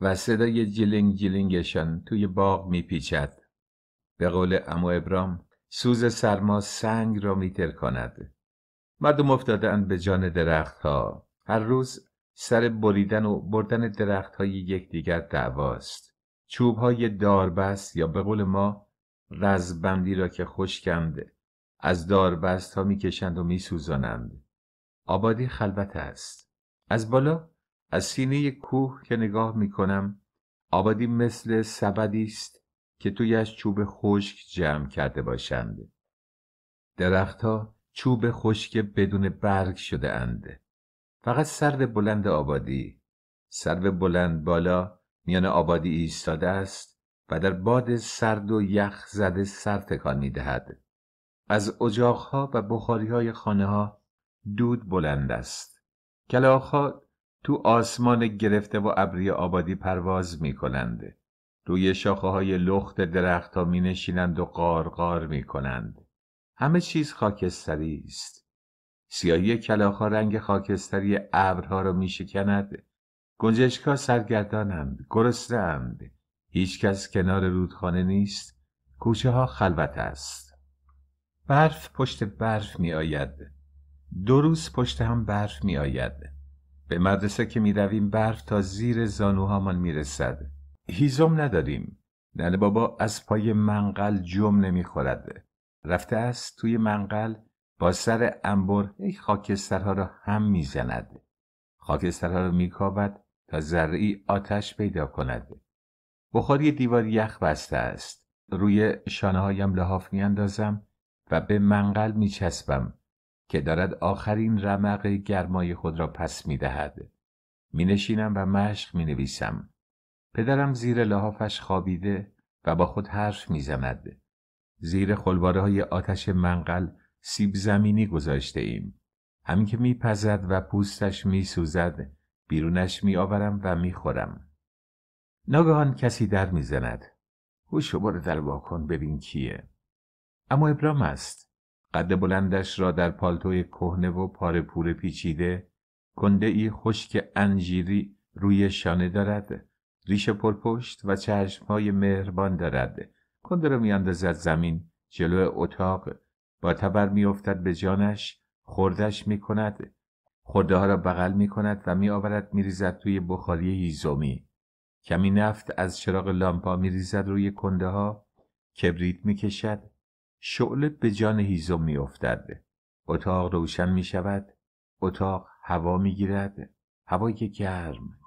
و صدای جلنگ جلنگشان توی باغ میپیچد به قول امو ابرام سوز سرما سنگ را میترکاند کند مردم افتادند به جان درختها هر روز سر بریدن و بردن درخت های دیگر دعواست چوب های داربست یا به قول ما رزبندی را که خشکند از داربست ها میکشند و میسوزانند آبادی خلوت است از بالا از سینه کوه که نگاه میکنم آبادی مثل سبدی است که تویش چوب خشک جمع کرده باشند. درختها چوب خشک بدون برگ شده اند. فقط سرو بلند آبادی سرو بلند بالا میان آبادی ایستاده است و در باد سرد و یخ زده سر تکان می دهد. از اجاقها و بخاری های خانه ها دود بلند است. کلاخها تو آسمان گرفته و ابری آبادی پرواز می کنند. روی شاخه های لخت درخت ها می نشینند و قار می کنند. همه چیز خاکستری است. سیاهی کلاخا رنگ خاکستری ابرها را می شکند. گنجشکا سرگردانند، گرسنهاند. هیچ کس کنار رودخانه نیست. کوچه ها خلوت است. برف پشت برف می آید. دو روز پشت هم برف می آید. به مدرسه که می رویم برف تا زیر زانوهامان می رسد. هیزم نداریم ننه بابا از پای منقل جم نمیخورد رفته است توی منقل با سر انبر خاکسترها را هم میزند خاکسترها را میکاود تا ذره آتش پیدا کند بخاری دیوار یخ بسته است روی شانه هایم لحاف میاندازم و به منقل میچسبم که دارد آخرین رمق گرمای خود را پس میدهد مینشینم و مشق مینویسم پدرم زیر لحافش خوابیده و با خود حرف میزند. زیر خلواره های آتش منقل سیب زمینی گذاشته ایم. همین که میپزد و پوستش میسوزد بیرونش میآورم و میخورم. ناگهان کسی در میزند. هوش برو در واکن ببین کیه. اما ابرام است. قد بلندش را در پالتوی کهنه و پاره پور پیچیده کنده ای خشک انجیری روی شانه دارد ریش پرپشت و های مهربان دارد کنده را میاندازد زمین جلو اتاق با تبر میافتد به جانش خوردش میکند خورده ها را بغل میکند و میآورد میریزد توی بخاری هیزومی کمی نفت از چراغ لامپا میریزد روی کنده ها کبریت میکشد شعله به جان می میافتد اتاق روشن میشود اتاق هوا میگیرد هوای گرم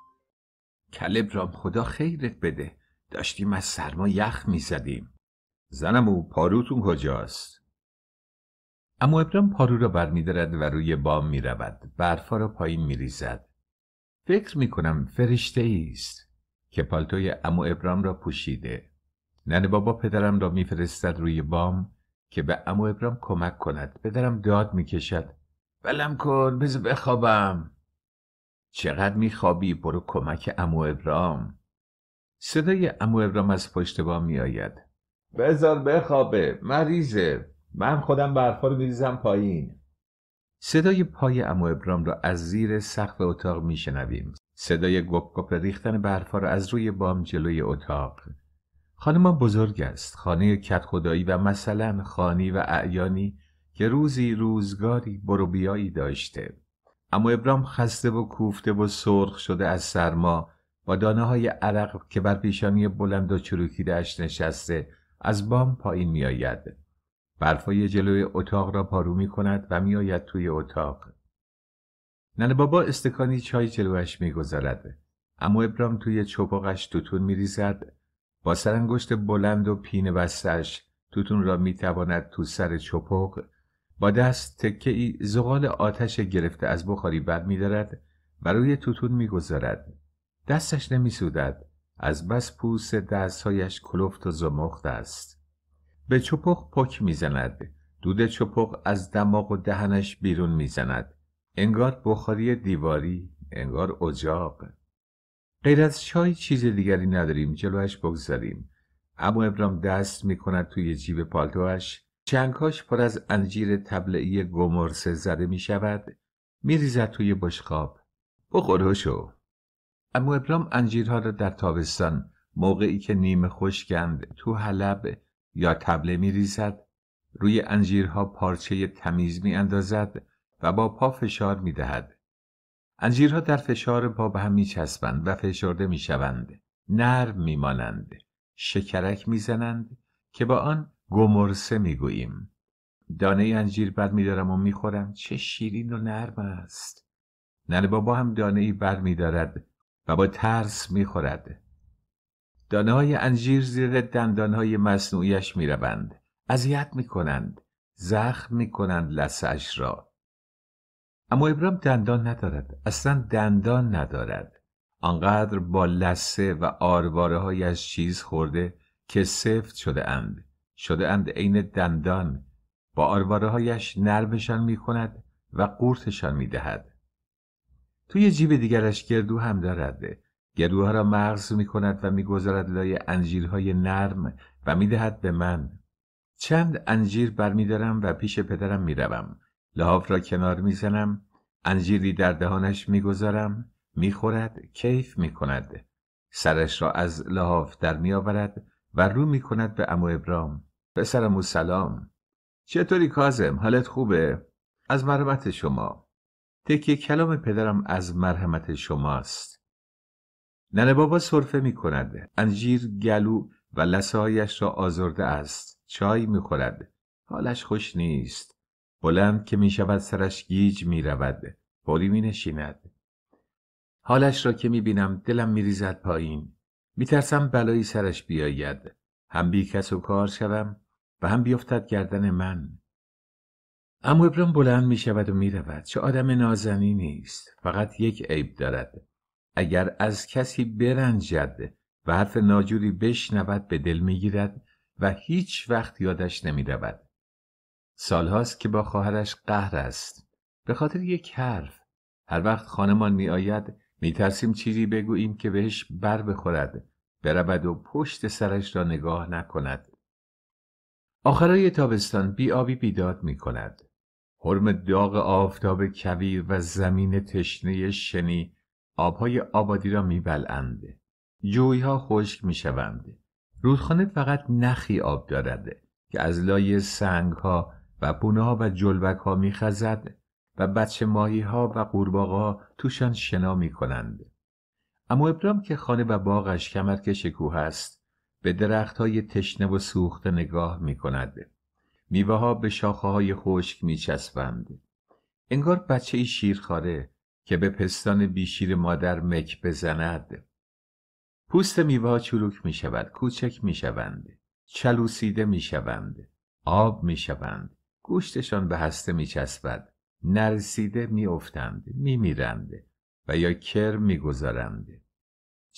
کلبرام خدا خیرت بده داشتیم از سرما یخ میزدیم زنم و پاروتون کجاست اما ابرام پارو را برمیدارد و روی بام میرود برفا را پایین میریزد فکر میکنم فرشته است که پالتوی امو ابرام را پوشیده نن بابا پدرم را میفرستد روی بام که به امو ابرام کمک کند پدرم داد میکشد بلم کن بذار بخوابم چقدر میخوابی برو کمک امو ابرام صدای امو ابرام از پشت بام آید بزار بخوابه مریضه من خودم برفا رو میریزم پایین صدای پای امو ابرام را از زیر سقف اتاق میشنویم صدای گپ گپ ریختن برفا را از روی بام جلوی اتاق خانه بزرگ است خانه کت خدایی و مثلا خانی و اعیانی که روزی روزگاری بروبیایی داشته اما ابرام خسته و کوفته و سرخ شده از سرما با دانه های عرق که بر پیشانی بلند و چروکیده اش نشسته از بام پایین می آید. برفای جلوی اتاق را پارو می کند و می آید توی اتاق. ننه بابا استکانی چای جلوش می گذارد. اما ابرام توی چپاقش توتون می ریزد. با سرانگشت بلند و پین بستش توتون را می تواند تو سر چپاق با دست تکه ای زغال آتش گرفته از بخاری بر دارد و روی توتون گذارد دستش سودد از بس پوست دستهایش کلفت و زمخت است به چپخ پک زند دود چپخ از دماغ و دهنش بیرون میزند انگار بخاری دیواری انگار اجاق غیر از چای چیز دیگری نداریم جلوش بگذاریم اما ابرام دست می کند توی جیب پالتوش چنگهاش پر از انجیر تبلعی گمرسه زده می شود می ریزد توی بشقاب بخورشو اما ابرام انجیرها را در تابستان موقعی که نیمه خشکند تو حلب یا تبله می ریزد روی انجیرها پارچه تمیز می اندازد و با پا فشار می دهد. انجیرها در فشار پا به هم می چسبند و فشرده می شوند. نرم می مانند. شکرک می زنند که با آن گمرسه میگوییم دانه انجیر بر میدارم و میخورم چه شیرین و نرم است نن بابا هم دانه ای بر میدارد و با ترس میخورد دانه های انجیر زیر دندان های مصنوعیش میروند اذیت میکنند زخم میکنند لسش را اما ابرام دندان ندارد اصلا دندان ندارد آنقدر با لسه و آرواره هایش چیز خورده که سفت شده اند شده اند عین دندان با آرواره هایش نرمشان می کند و قورتشان می دهد. توی جیب دیگرش گردو هم دارد گردوها را مغز می کند و گذارد لای انجیرهای نرم و میدهد به من چند انجیر برمیدارم و پیش پدرم میروم لحاف را کنار میزنم انجیری در دهانش میگذارم میخورد کیف کند سرش را از لحاف در میآورد و رو کند به امو ابرام و سلام چطوری کازم حالت خوبه؟ از مرحمت شما تکیه کلام پدرم از مرحمت شماست ننه بابا صرفه می کند انجیر گلو و لسایش را آزرده است چای می حالش خوش نیست بلند که می شود سرش گیج می رود پولی می نشیند حالش را که می بینم دلم می ریزد پایین می ترسم بلایی سرش بیاید هم بی کس و کار شوم و هم بیفتد گردن من اما ابرام بلند می شود و می رود چه آدم نازنی نیست فقط یک عیب دارد اگر از کسی برنجد و حرف ناجوری بشنود به دل می گیرد و هیچ وقت یادش نمی رود سالهاست که با خواهرش قهر است به خاطر یک حرف هر وقت خانمان می آید می ترسیم چیزی بگوییم که بهش بر بخورد برود و پشت سرش را نگاه نکند آخرای تابستان آبی بیداد می کند. حرم داغ آفتاب کبیر و زمین تشنه شنی آبهای آبادی را بلند. جویها خشک شوند رودخانه فقط نخی آب دارد که از لای سنگ ها و پونه ها و جلبک ها خزد و بچه ماهی ها و ها توشان شنا می کنند. اما ابرام که خانه و باغش کمرکش کوه است به درخت های تشنه و سوخته نگاه می کند. میوه ها به شاخه های خشک می چسبند. انگار بچه ای شیرخواره که به پستان بیشیر مادر مک بزند. پوست میوه ها چروک می شود. کوچک می شوند. چلوسیده می آب می گوشتشان به هسته می چسبد. نرسیده می افتند. می میرند. و یا کر می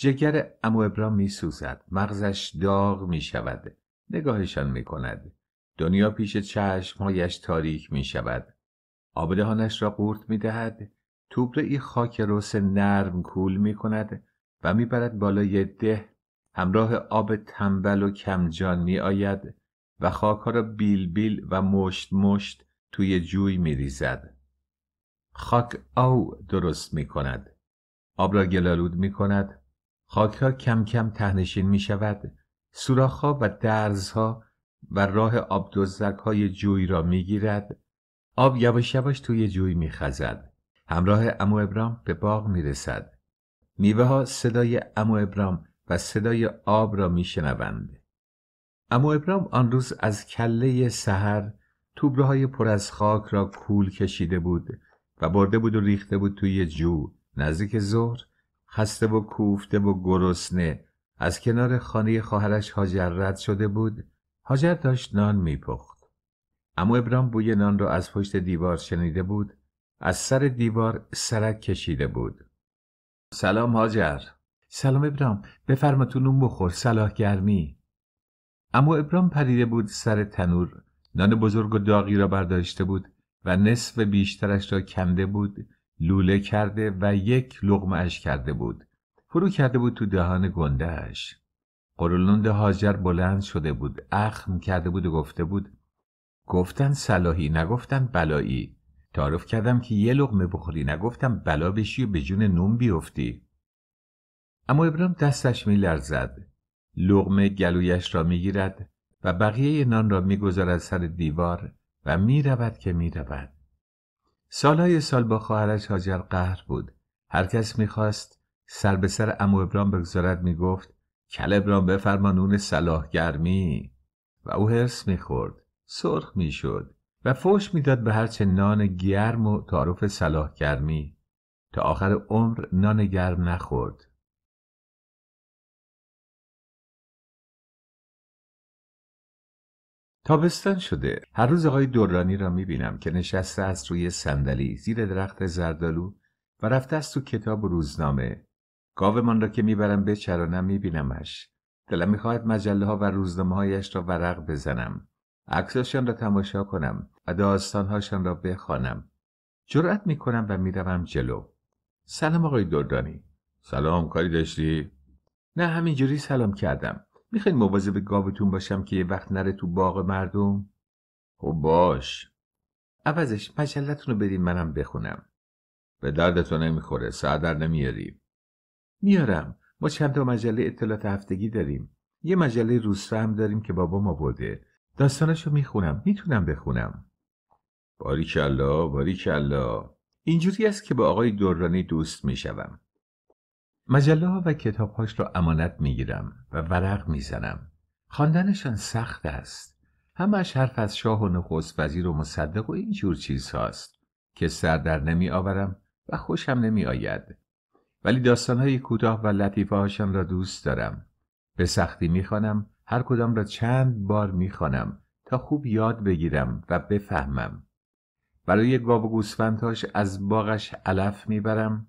جگر امو میسوزد، می سوزد. مغزش داغ می شود. نگاهشان می کند. دنیا پیش چشمهایش تاریک می شود. آبدهانش را قورت می دهد. ای خاک رس نرم کول می کند و میبرد بالای ده همراه آب تنبل و کمجان می آید و خاکها را بیل بیل و مشت مشت توی جوی می ریزد. خاک او درست می کند. آب را گلالود می کند خاکها کم کم تهنشین می شود سوراخها و درزها و راه آب های جوی را می گیرد آب یواش یواش توی جوی می خزد همراه امو ابرام به باغ می رسد میوه ها صدای امو ابرام و صدای آب را می شنوند امو ابرام آن روز از کله سحر توبرهای پر از خاک را کول کشیده بود و برده بود و ریخته بود توی جو نزدیک ظهر خسته و کوفته و گرسنه از کنار خانه خواهرش هاجر رد شده بود هاجر داشت نان میپخت اما ابرام بوی نان را از پشت دیوار شنیده بود از سر دیوار سرک کشیده بود سلام هاجر سلام ابرام بفرما تو نون بخور صلاح گرمی اما ابرام پریده بود سر تنور نان بزرگ و داغی را برداشته بود و نصف بیشترش را کنده بود لوله کرده و یک لغمه اش کرده بود فرو کرده بود تو دهان گندهش قرولند حاجر بلند شده بود اخم کرده بود و گفته بود گفتن صلاحی نگفتن بلایی تعارف کردم که یه لغمه بخوری نگفتم بلا بشی و به جون نوم بیفتی اما ابرام دستش میلرزد لغمه گلویش را میگیرد و بقیه نان را میگذارد سر دیوار و رود که میرود سالهای سال با خواهرش حاجر قهر بود هر کس میخواست سر به سر امو ابرام بگذارد میگفت کل ابرام بفرما نون گرمی و او هرس میخورد سرخ میشد و فوش میداد به هرچه نان گرم و تعارف صلاحگرمی گرمی تا آخر عمر نان گرم نخورد تابستان شده هر روز آقای دورانی را میبینم که نشسته است روی صندلی زیر درخت زردالو و رفته است تو کتاب و روزنامه گاومان را که میبرم به چرانم میبینمش دلم میخواهد مجله ها و روزنامه هایش را ورق بزنم عکساشان را تماشا کنم و داستانهاشان را بخوانم جرأت میکنم و میروم جلو سلام آقای دردانی سلام کاری داشتی نه همینجوری سلام کردم میخواین به گاوتون باشم که یه وقت نره تو باغ مردم خب باش عوضش مجلتون رو بدین منم بخونم به دردتو نمیخوره سعدر نمیاریم. میارم ما چند تا مجله اطلاعات هفتگی داریم یه مجله روستا هم داریم که بابا بابام آورده داستانشو میخونم میتونم بخونم باریکلا باریکلا اینجوری است که با آقای دورانی دوست میشوم مجله ها و کتابهاش را امانت میگیرم و ورق میزنم خواندنشان سخت است همش حرف از شاه و نخست وزیر و مصدق و این جور چیز هاست که سر در نمی آورم و خوشم نمی آید ولی های کوتاه و لطیفه هاشان را دوست دارم به سختی میخوانم هر کدام را چند بار میخوانم تا خوب یاد بگیرم و بفهمم برای گاب و گوسفندهاش از باغش علف میبرم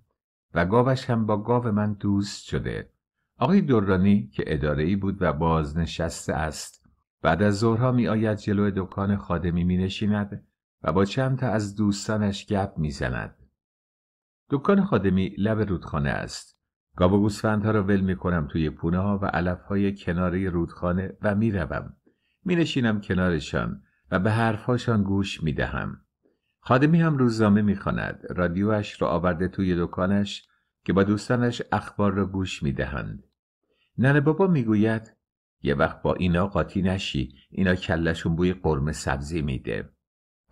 و گاوش هم با گاو من دوست شده آقای دورانی که اداره ای بود و بازنشسته است بعد از ظهرها می آید جلو دکان خادمی می نشیند و با چند تا از دوستانش گپ می زند. دکان خادمی لب رودخانه است. گاو و گوسفندها را ول می کنم توی پونه ها و علف های کناری رودخانه و می روم. می نشینم کنارشان و به حرفهاشان گوش می دهم. خادمی هم روزنامه میخواند رادیواش را آورده توی دکانش که با دوستانش اخبار را گوش میدهند ننه بابا میگوید یه وقت با اینا قاطی نشی اینا کلشون بوی قرمه سبزی میده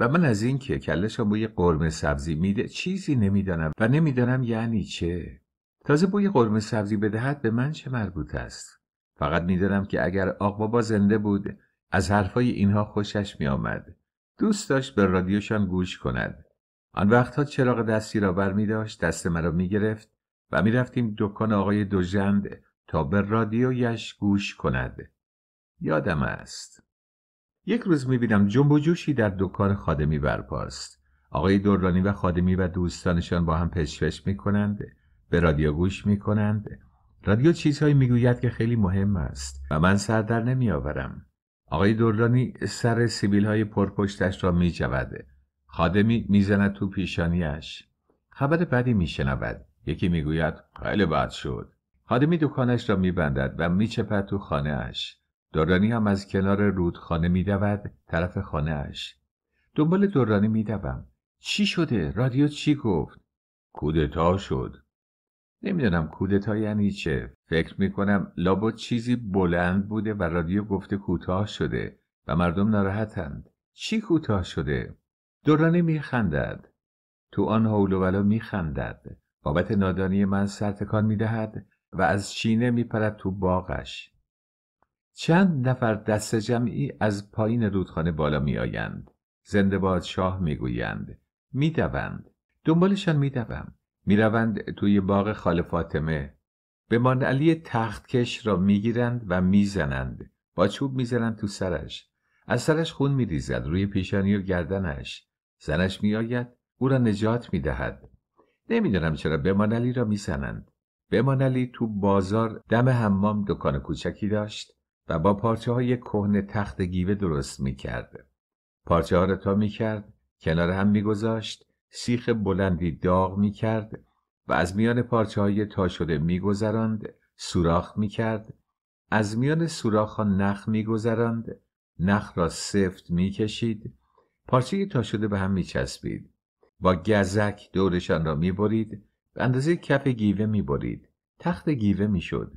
و من از اینکه کلشون بوی قرمه سبزی میده چیزی نمیدانم و نمیدانم یعنی چه تازه بوی قرمه سبزی بدهد به من چه مربوط است فقط میدانم که اگر آق بابا زنده بود از حرفای اینها خوشش میآمد دوست داشت به رادیوشان گوش کند آن وقتها چراغ دستی را بر می داشت دست مرا می گرفت و می رفتیم دکان آقای دوژند تا به رادیویش گوش کند یادم است یک روز می بینم جنب و جوشی در دکان خادمی برپاست آقای دورانی و خادمی و دوستانشان با هم پشفش می کنند به رادیو گوش می رادیو چیزهایی میگوید که خیلی مهم است و من سر در آقای دورانی سر سیبیل های پرپشتش را می خادمی میزند تو پیشانیش. خبر بدی میشنود. یکی میگوید خیلی بد شد. خادمی دکانش را میبندد و چپد تو خانهاش. دورانی هم از کنار رودخانه دود طرف خانهاش. دنبال دورانی دوم. چی شده؟ رادیو چی گفت؟ کودتا شد. نمیدانم کودتا یعنی چه فکر میکنم لابد چیزی بلند بوده و رادیو گفته کوتاه شده و مردم ناراحتند چی کوتاه شده می خندد. تو آن حول و ولا میخندد بابت نادانی من سرتکان میدهد و از چینه پرد تو باغش چند نفر دست جمعی از پایین رودخانه بالا میآیند زنده گویند. میگویند دوند. دنبالشان می می میروند توی باغ خال فاطمه به علی تختکش را میگیرند و میزنند با چوب میزنند تو سرش از سرش خون میریزد روی پیشانی و گردنش زنش میآید او را نجات میدهد نمیدانم چرا علی را میزنند علی تو بازار دم حمام دکان کوچکی داشت و با پارچه های کهنه تخت گیوه درست میکرد پارچه ها را تا میکرد کنار هم میگذاشت سیخ بلندی داغ میکرد و از میان پارچه های تا شده میگذراند سوراخ میکرد از میان سوراخ ها نخ میگذراند نخ را سفت میکشید پارچه تا شده به هم میچسبید با گزک دورشان را میبرید به اندازه کف گیوه میبرید تخت گیوه میشد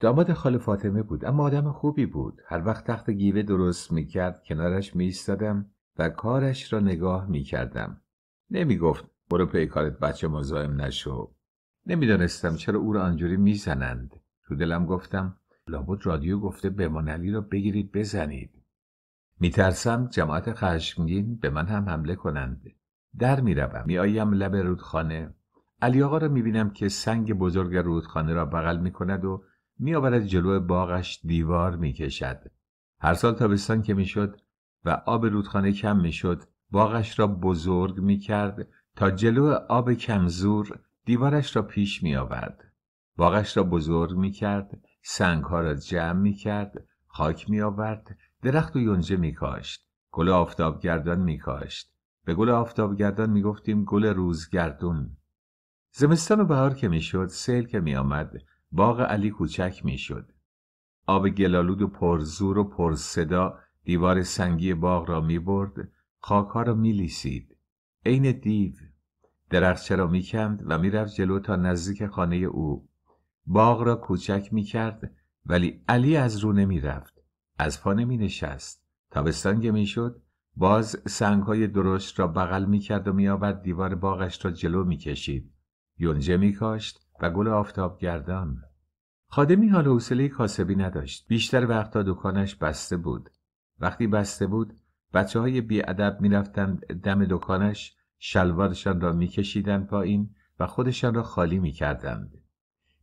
داماد خاله فاطمه بود اما آدم خوبی بود هر وقت تخت گیوه درست میکرد کنارش میایستادم و کارش را نگاه میکردم نمیگفت برو پی کارت بچه مزاحم نشو نمیدانستم چرا او را آنجوری میزنند تو دلم گفتم لابد رادیو گفته بمانعلی را بگیرید بزنید میترسم جماعت خشمگین به من هم حمله کنند در میروم میآیم لب رودخانه علی آقا را میبینم که سنگ بزرگ رودخانه را بغل میکند و میآورد جلو باغش دیوار میکشد هر سال تابستان که میشد و آب رودخانه کم میشد باغش را بزرگ میکرد تا جلو آب کمزور دیوارش را پیش می آورد. باغش را بزرگ می کرد، سنگ ها را جمع می کرد، خاک می آورد، درخت و یونجه می کاشت، گل آفتابگردان می کاشت. به گل آفتابگردان می گفتیم گل روزگردون. زمستان و بهار که می شد، سیل که می آمد، باغ علی کوچک می شد. آب گلالود و پرزور و پرصدا دیوار سنگی باغ را می برد، خاک ها را می لیسید. عین دیو درخچه را میکند و میرفت جلو تا نزدیک خانه او باغ را کوچک میکرد ولی علی از رو نمیرفت از پا نمی نشست تابستان که میشد باز های درشت را بغل میکرد و میآورد دیوار باغش را جلو میکشید یونجه میکاشت و گل آفتاب گردان خادمی حال حوصله کاسبی نداشت بیشتر وقتا دکانش بسته بود وقتی بسته بود بچه های بیادب می دم دکانش شلوارشان را می کشیدن پایین و خودشان را خالی می کردند.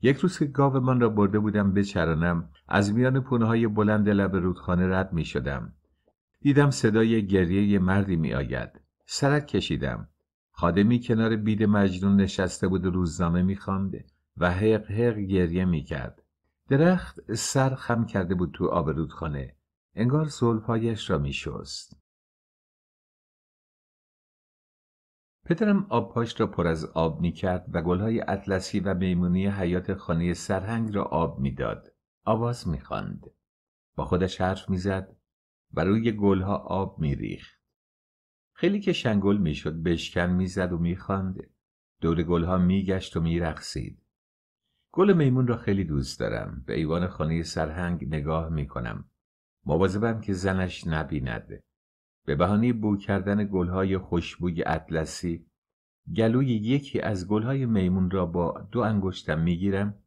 یک روز که گاو من را برده بودم بچرانم از میان پونه های بلند لب رودخانه رد می شدم. دیدم صدای گریه یه مردی می آید. سرک کشیدم. خادمی کنار بید مجنون نشسته بود و روزنامه می خانده و هق هق گریه می کرد. درخت سر خم کرده بود تو آب رودخانه. انگار زلفهایش را می پدرم آبپاش را پر از آب می کرد و گلهای اطلسی و میمونی حیات خانه سرهنگ را آب میداد. آواز می خاند. با خودش حرف میزد و روی گلها آب میریخت. خیلی که شنگل میشد بشکن میزد و میخواند دور گلها میگشت و رخصید. گل میمون را خیلی دوست دارم. به ایوان خانه سرهنگ نگاه میکنم. مواظبم که زنش نبیند. به بهانه بو کردن گلهای خوشبوی اطلسی گلوی یکی از گلهای میمون را با دو انگشتم میگیرم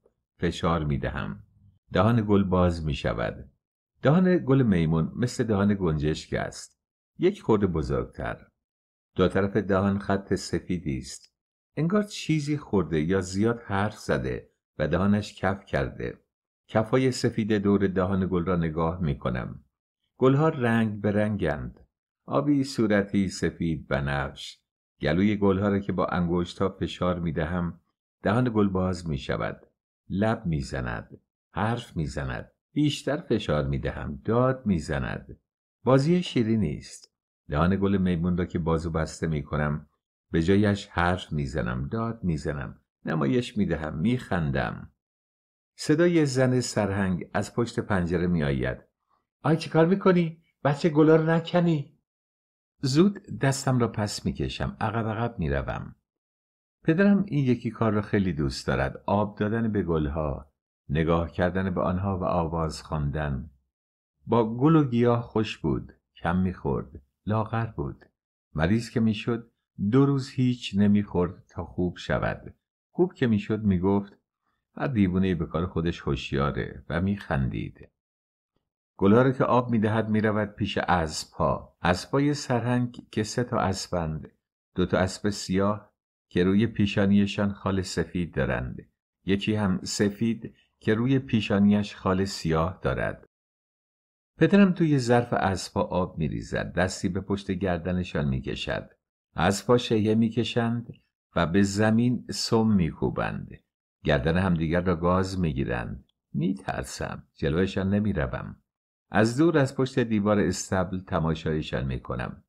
فشار میدهم دهان گل باز میشود دهان گل میمون مثل دهان گنجشک است یک خورده بزرگتر دو طرف دهان خط سفیدی است انگار چیزی خورده یا زیاد حرف زده و دهانش کف کرده کفای سفید دور دهان گل را نگاه میکنم گلها رنگ به رنگند آبی صورتی سفید و بنفش گلوی گلها را که با انگشت ها فشار می دهم دهان گل باز می شود لب می زند حرف می زند بیشتر فشار می دهم داد می زند بازی شیری نیست دهان گل میمون را که بازو بسته می کنم به جایش حرف می زنم داد می زنم نمایش می دهم می خندم صدای زن سرهنگ از پشت پنجره می آید آی چیکار می کنی؟ بچه گلار نکنی؟ زود دستم را پس میکشم عقب عقب میروم پدرم این یکی کار را خیلی دوست دارد آب دادن به گلها نگاه کردن به آنها و آواز خواندن با گل و گیاه خوش بود کم میخورد لاغر بود مریض که میشد دو روز هیچ نمیخورد تا خوب شود خوب که میشد میگفت هر دیوونه به کار خودش هوشیاره و میخندید گلها را که آب میدهد میرود پیش اسبها اسبای سرهنگ که سه تا اسبند دو تا اسب سیاه که روی پیشانیشان خال سفید دارند یکی هم سفید که روی پیشانیش خال سیاه دارد پدرم توی ظرف اسبا آب می ریزد. دستی به پشت گردنشان کشد. اسبا شیه کشند و به زمین سم میکوبند گردن همدیگر را گاز ترسم میترسم نمی روم. از دور از پشت دیوار استبل تماشایشان می کنم.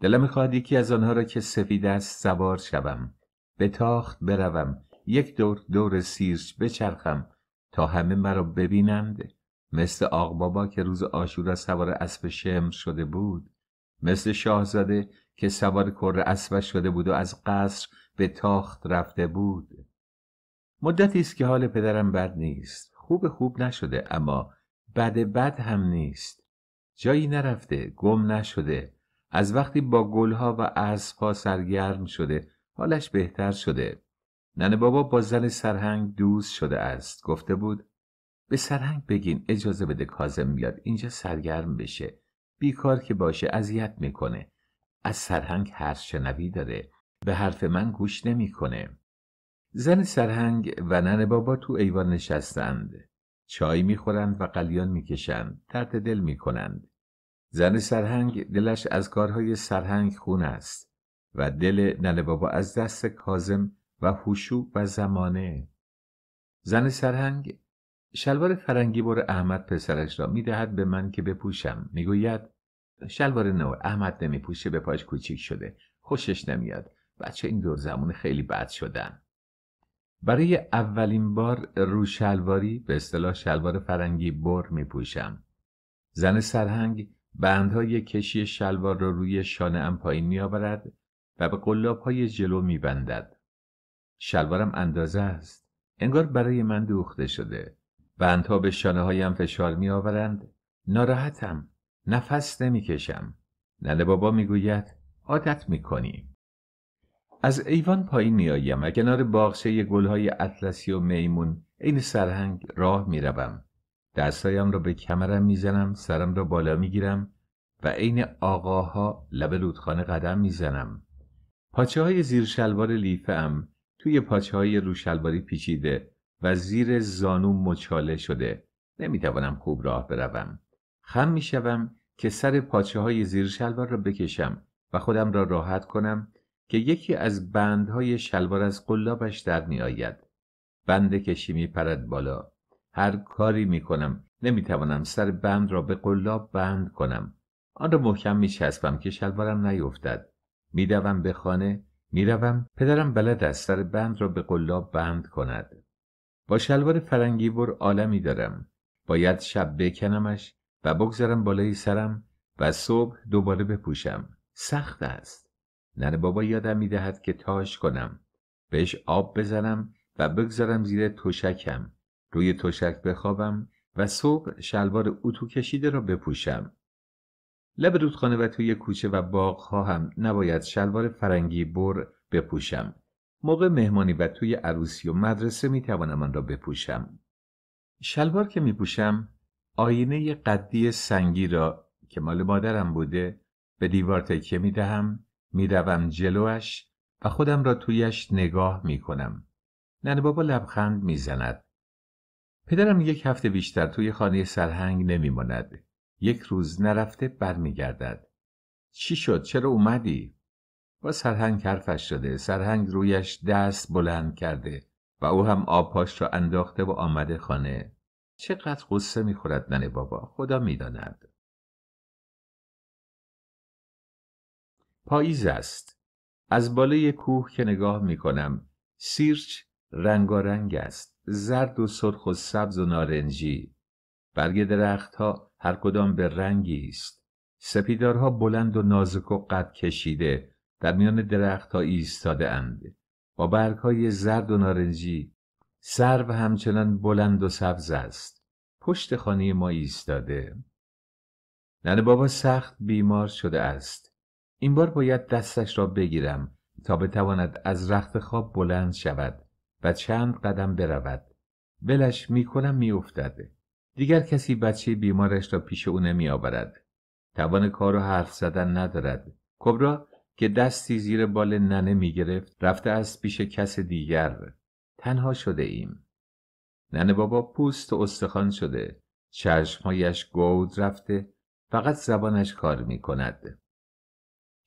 دلم میخواد یکی از آنها را که سفید است سوار شوم به تاخت بروم یک دور دور سیرچ بچرخم تا همه مرا ببینند مثل آق بابا که روز آشورا سوار اسب شمر شده بود مثل شاهزاده که سوار کر اسب شده بود و از قصر به تاخت رفته بود مدتی است که حال پدرم بد نیست خوب خوب نشده اما بد بد هم نیست جایی نرفته گم نشده از وقتی با گلها و اسبها سرگرم شده حالش بهتر شده ننه بابا با زن سرهنگ دوست شده است گفته بود به سرهنگ بگین اجازه بده کازم بیاد اینجا سرگرم بشه بیکار که باشه اذیت میکنه از سرهنگ هر شنوی داره به حرف من گوش نمیکنه زن سرهنگ و ننه بابا تو ایوان نشستند چای میخورند و قلیان میکشند درد دل میکنند زن سرهنگ دلش از کارهای سرهنگ خون است و دل ننه بابا از دست کازم و هوشو و زمانه زن سرهنگ شلوار فرنگی بر احمد پسرش را میدهد به من که بپوشم میگوید شلوار نو احمد نمیپوشه به پاش کوچیک شده خوشش نمیاد بچه این دور زمان خیلی بد شدن برای اولین بار رو شلواری به اصطلاح شلوار فرنگی بر می پوشم. زن سرهنگ بندهای کشی شلوار را رو روی شانه ام پایین می آورد و به قلاب های جلو می بندد. شلوارم اندازه است. انگار برای من دوخته شده. بندها به شانه هایم فشار می آورند. ناراحتم. نفس نمی کشم. ننه بابا می گوید عادت می کنی. از ایوان پایین میآیم و کنار باغچه گلهای اطلسی و میمون عین سرهنگ راه می روم. دستایم را به کمرم زنم، سرم را بالا می گیرم و عین آقاها لب رودخانه قدم زنم. پاچه های زیر شلوار لیفه هم توی پاچه های رو شلواری پیچیده و زیر زانو مچاله شده توانم خوب راه بروم خم می شوم که سر پاچه های زیر شلوار را بکشم و خودم را راحت کنم که یکی از بندهای شلوار از قلابش در می آید. بند کشی می پرد بالا. هر کاری می کنم. نمی توانم سر بند را به قلاب بند کنم. آن را محکم می چسبم که شلوارم نیفتد. می دوم به خانه. می روم. پدرم بلد است سر بند را به قلاب بند کند. با شلوار فرنگی بر عالمی دارم. باید شب بکنمش و بگذارم بالای سرم و صبح دوباره بپوشم. سخت است. نن بابا یادم میدهد که تاش کنم بهش آب بزنم و بگذارم زیر تشکم روی تشک بخوابم و صبح شلوار اتو کشیده را بپوشم لب رودخانه و توی کوچه و باغ هم نباید شلوار فرنگی بر بپوشم موقع مهمانی و توی عروسی و مدرسه می توانم آن را بپوشم شلوار که می پوشم آینه قدی سنگی را که مال مادرم بوده به دیوار تکیه می دهم میروم جلوش و خودم را تویش نگاه می کنم. ننه بابا لبخند میزند. پدرم یک هفته بیشتر توی خانه سرهنگ نمیماند. یک روز نرفته برمیگردد. چی شد؟ چرا اومدی؟ با سرهنگ حرفش شده. سرهنگ رویش دست بلند کرده و او هم آب پاش را انداخته و آمده خانه. چقدر غصه میخورد ننه بابا خدا میداند. پاییز است. از بالای کوه که نگاه می کنم سیرچ رنگارنگ است. زرد و سرخ و سبز و نارنجی. برگ درختها هر کدام به رنگی است. سپیدارها بلند و نازک و قد کشیده در میان درختها ایستاده اند. با برگهای زرد و نارنجی سرو همچنان بلند و سبز است. پشت خانه ما ایستاده. ننه بابا سخت بیمار شده است. این بار باید دستش را بگیرم تا بتواند از رخت خواب بلند شود و چند قدم برود ولش میکنم میافتد دیگر کسی بچه بیمارش را پیش او آورد. توان کار و حرف زدن ندارد کبرا که دستی زیر بال ننه میگرفت رفته از پیش کس دیگر تنها شده ایم ننه بابا پوست و استخوان شده چشمهایش گود رفته فقط زبانش کار می کند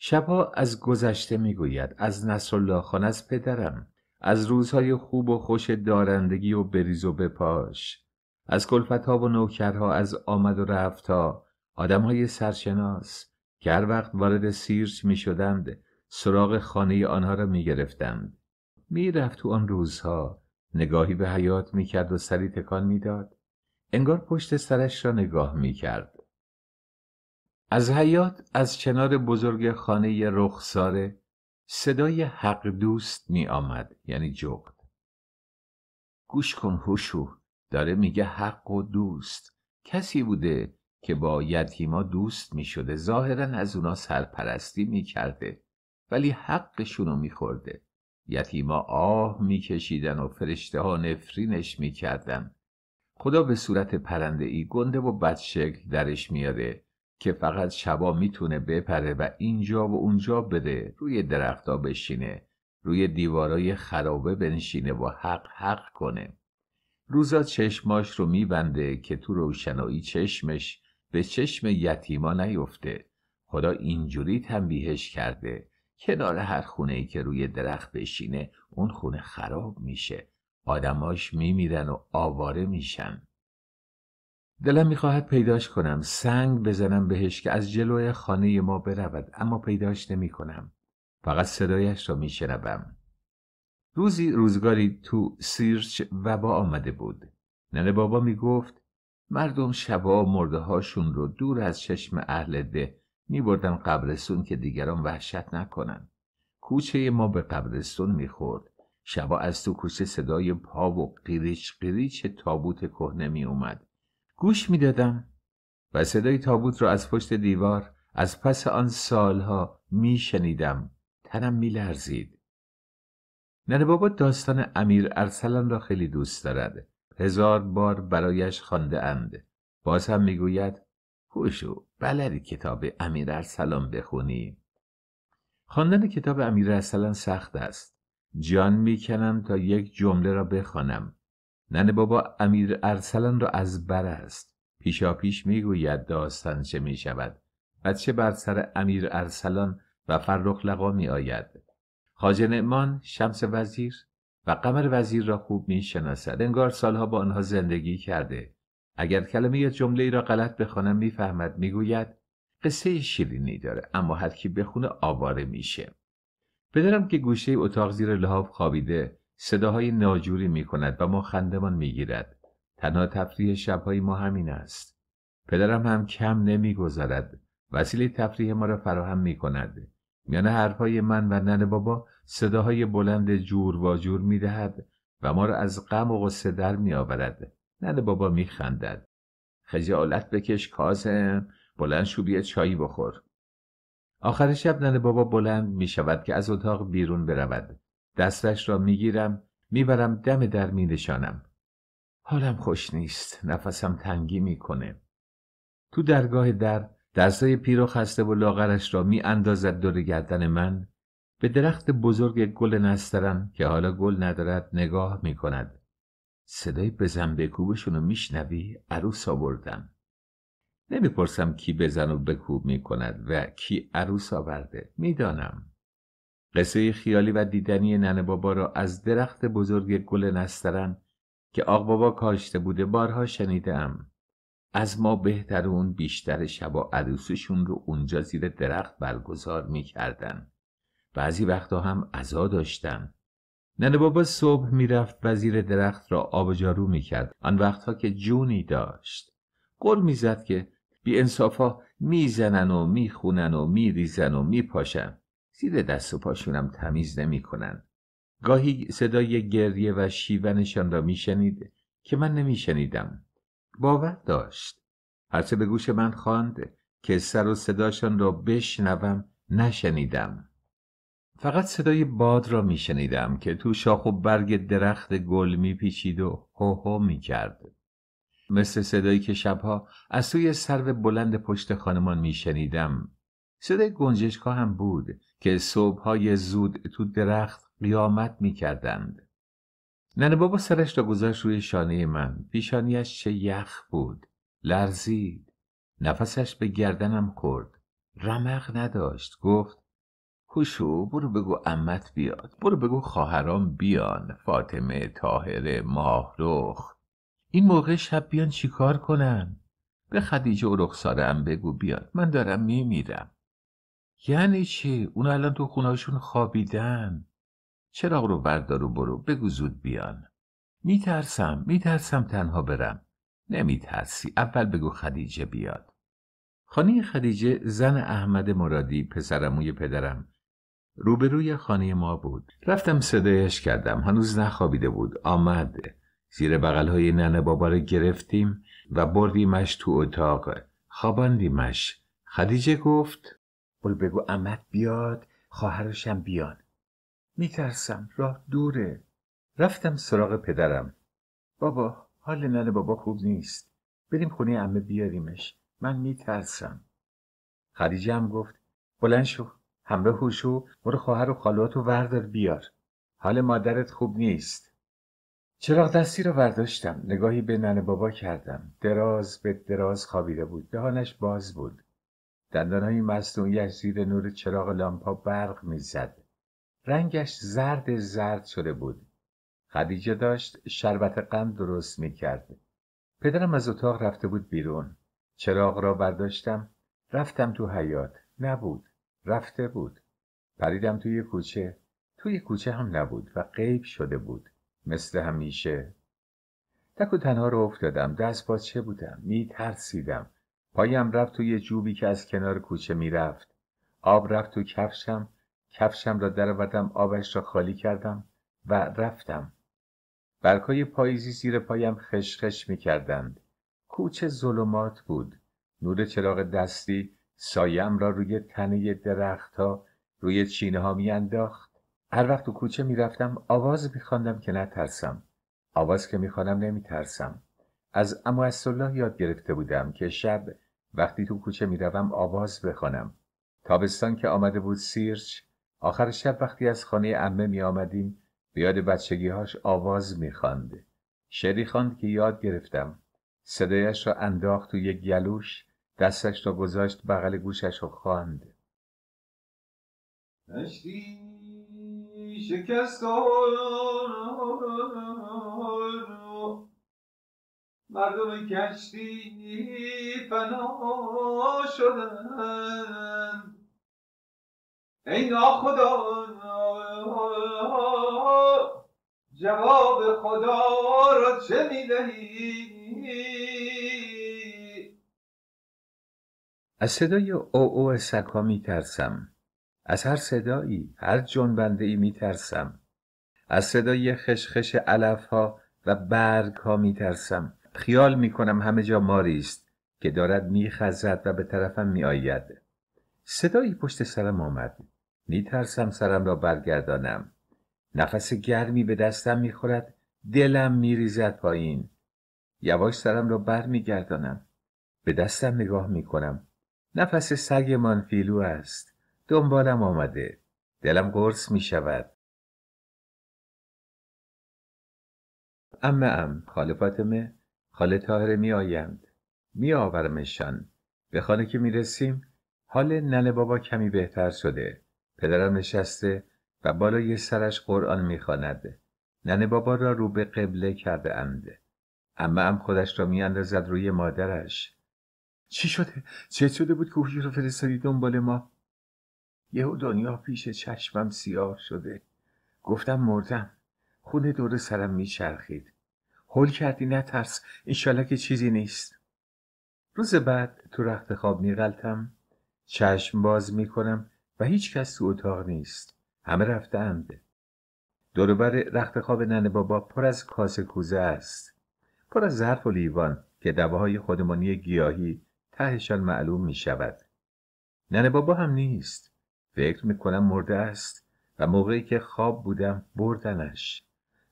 شبها از گذشته میگوید از الله خان از پدرم از روزهای خوب و خوش دارندگی و بریز و بپاش از ها و نوکرها از آمد و رفتها آدمهای سرشناس که هر وقت وارد سیرچ می شدند سراغ خانه آنها را می گرفتند. می رفت تو آن روزها نگاهی به حیات می کرد و سری تکان می داد. انگار پشت سرش را نگاه می کرد. از حیات از چنار بزرگ خانه رخساره صدای حق دوست می آمد یعنی جغد گوش کن هوشو داره میگه حق و دوست کسی بوده که با یتیما دوست می شده ظاهرا از اونا سرپرستی می کرده ولی حقشونو می خورده یتیما آه می کشیدن و فرشته ها نفرینش می کردن. خدا به صورت پرنده ای گنده و بدشکل درش میاره که فقط شبا میتونه بپره و اینجا و اونجا بده روی درختا بشینه روی دیوارای خرابه بنشینه و حق حق کنه روزا چشماش رو میبنده که تو روشنایی چشمش به چشم یتیما نیفته خدا اینجوری تنبیهش کرده کنار هر خونه ای که روی درخت بشینه اون خونه خراب میشه آدماش میمیرن و آواره میشن دلم میخواهد پیداش کنم سنگ بزنم بهش که از جلوی خانه ما برود اما پیداش نمی کنم فقط صدایش را شنبم. روزی روزگاری تو سیرچ وبا آمده بود ننه بابا گفت، مردم شبا مرده هاشون رو دور از چشم اهل ده بردن قبرستون که دیگران وحشت نکنن کوچه ما به قبرستون میخورد شبا از تو کوچه صدای پا و قیریچ قیریچ تابوت کهنه اومد، گوش میدادم و صدای تابوت را از پشت دیوار از پس آن سالها میشنیدم تنم میلرزید ننه بابا داستان امیر ارسلان را خیلی دوست دارد هزار بار برایش خانده اند باز هم میگوید خوشو بلدی کتاب امیر ارسلان بخونی خواندن کتاب امیر ارسلان سخت است جان میکنم تا یک جمله را بخوانم نن بابا امیر ارسلان را از بر است پیشا پیش میگوید داستان چه می شود چه بر سر امیر ارسلان و فرخ لقا می آید خاج نعمان شمس وزیر و قمر وزیر را خوب می شناسد انگار سالها با آنها زندگی کرده اگر کلمه یا جمله را غلط بخوانم میفهمد میگوید قصه شیرینی داره اما هر کی بخونه آواره میشه پدرم که گوشه اتاق زیر لحاف خوابیده صداهای ناجوری می کند و ما خندمان می گیرد. تنها تفریح شبهای ما همین است. پدرم هم کم نمیگذارد وسیله تفریح ما را فراهم می کند. میان حرفهای من و نن بابا صداهای بلند جور و جور می دهد و ما را از غم و غصه در می آورد. نن بابا می خندد. خجالت بکش کازم بلند شو چایی بخور. آخر شب نن بابا بلند می شود که از اتاق بیرون برود. دستش را میگیرم میبرم دم در نشانم حالم خوش نیست نفسم تنگی میکنه تو درگاه در دستای پیرو خسته و لاغرش را می اندازد دور گردن من به درخت بزرگ گل نسترم که حالا گل ندارد نگاه می کند. صدای بزن بکوبشون رو میشنوی عروس آوردم. نمیپرسم کی بزن و بکوب می کند و کی عروس آورده میدانم. قصه خیالی و دیدنی ننه بابا را از درخت بزرگ گل نسترن که آق بابا کاشته بوده بارها ام، از ما بهتر اون بیشتر شبا عروسشون رو اونجا زیر درخت برگزار میکردن. بعضی وقتا هم عزا داشتن. ننه بابا صبح میرفت و زیر درخت را آب جارو کرد آن وقتها که جونی داشت. می میزد که بی انصافا میزنن و میخونن و میریزن و پاشن زیر دست و پاشونم تمیز نمیکنن گاهی صدای گریه و شیونشان را میشنید که من نمیشنیدم باور داشت هرچه به گوش من خواند که سر و صداشان را بشنوم نشنیدم فقط صدای باد را میشنیدم که تو شاخ و برگ درخت گل میپیچید و هوهو میکرد مثل صدایی که شبها از سوی سرو بلند پشت خانمان میشنیدم صدای گنجشکا هم بود که های زود تو درخت قیامت می کردند. ننه بابا سرش را گذاشت روی شانه من. پیشانیش چه یخ بود. لرزید. نفسش به گردنم خورد. رمق نداشت. گفت خوشو برو بگو امت بیاد. برو بگو خواهرام بیان. فاطمه، تاهره، ماهرخ. این موقع شب بیان چیکار کنن؟ به خدیجه و رخسارم بگو بیاد. من دارم میمیرم. یعنی چی؟ اون الان تو خونهاشون خوابیدن چراغ رو بردارو برو بگو زود بیان میترسم میترسم تنها برم نمیترسی اول بگو خدیجه بیاد خانه خدیجه زن احمد مرادی پسرموی پدرم روبروی خانه ما بود رفتم صدایش کردم هنوز نخوابیده بود آمد زیر بغلهای ننه بابا رو گرفتیم و بردیمش تو اتاق خواباندیمش خدیجه گفت بل بگو امت بیاد خواهرشم بیان میترسم راه دوره رفتم سراغ پدرم بابا حال ننه بابا خوب نیست بریم خونه امه بیاریمش من میترسم خدیجه هم گفت بلند شو همراه هوشو برو خواهر و خالواتو وردار بیار حال مادرت خوب نیست چراغ دستی رو برداشتم نگاهی به ننه بابا کردم دراز به دراز خوابیده بود دهانش باز بود های مصنوعیش زیر نور چراغ لامپا برق میزد رنگش زرد زرد شده بود خدیجه داشت شربت قند درست میکرد پدرم از اتاق رفته بود بیرون چراغ را برداشتم رفتم تو حیات نبود رفته بود پریدم توی کوچه توی کوچه هم نبود و غیب شده بود مثل همیشه تک و تنها رو افتادم دست با چه بودم ترسیدم. پایم رفت توی جوبی که از کنار کوچه میرفت آب رفت تو کفشم کفشم را درآوردم آبش را خالی کردم و رفتم برکای پاییزی زیر پایم خشخش میکردند کوچه ظلمات بود نور چراغ دستی سایم را روی تنه درختها روی چینه ها میانداخت هر وقت تو کوچه میرفتم آواز میخواندم که نترسم آواز که میخوانم نمیترسم از امو یاد گرفته بودم که شب وقتی تو کوچه میروم آواز بخوانم تابستان که آمده بود سیرچ آخر شب وقتی از خانه امه می آمدیم بیاد هاش آواز میخواند شعری خواند که یاد گرفتم صدایش را انداخت تو یک گلوش دستش را گذاشت بغل گوشش خاند خواند شکست مردم کشتی فنا شدند ای ناخدا جواب خدا را چه می دهی؟ از صدای او او سکا می ترسم از هر صدایی هر جنبنده ای می ترسم از صدای خشخش علف ها و برگ ها می ترسم خیال می کنم همه جا ماری است که دارد می خزد و به طرفم آید صدایی پشت سرم آمد ترسم سرم را برگردانم نفس گرمی به دستم میخورد دلم میریزد پایین یواش سرم را برمیگردانم به دستم نگاه میکنم نفس سگمان فیلو است دنبالم آمده دلم می میشود امه ام خاله فاطمه خاله تاهره می آیند می آورمشان به خانه که می رسیم حال ننه بابا کمی بهتر شده پدرم نشسته و بالای سرش قرآن می خاند. ننه بابا را رو به قبله کرده اند اما هم خودش را می اندازد روی مادرش چی شده؟ چه شده بود که رو فرستادی دنبال ما؟ یهو دنیا پیش چشمم سیار شده گفتم مردم خونه دور سرم میچرخید حول کردی نترس انشالله که چیزی نیست روز بعد تو رخت خواب میغلتم چشم باز میکنم و هیچ کس تو اتاق نیست همه رفته اند دوروبر رخت خواب ننه بابا پر از کاسه کوزه است پر از ظرف و لیوان که دواهای خودمانی گیاهی تهشان معلوم می شود ننه بابا هم نیست فکر می مرده است و موقعی که خواب بودم بردنش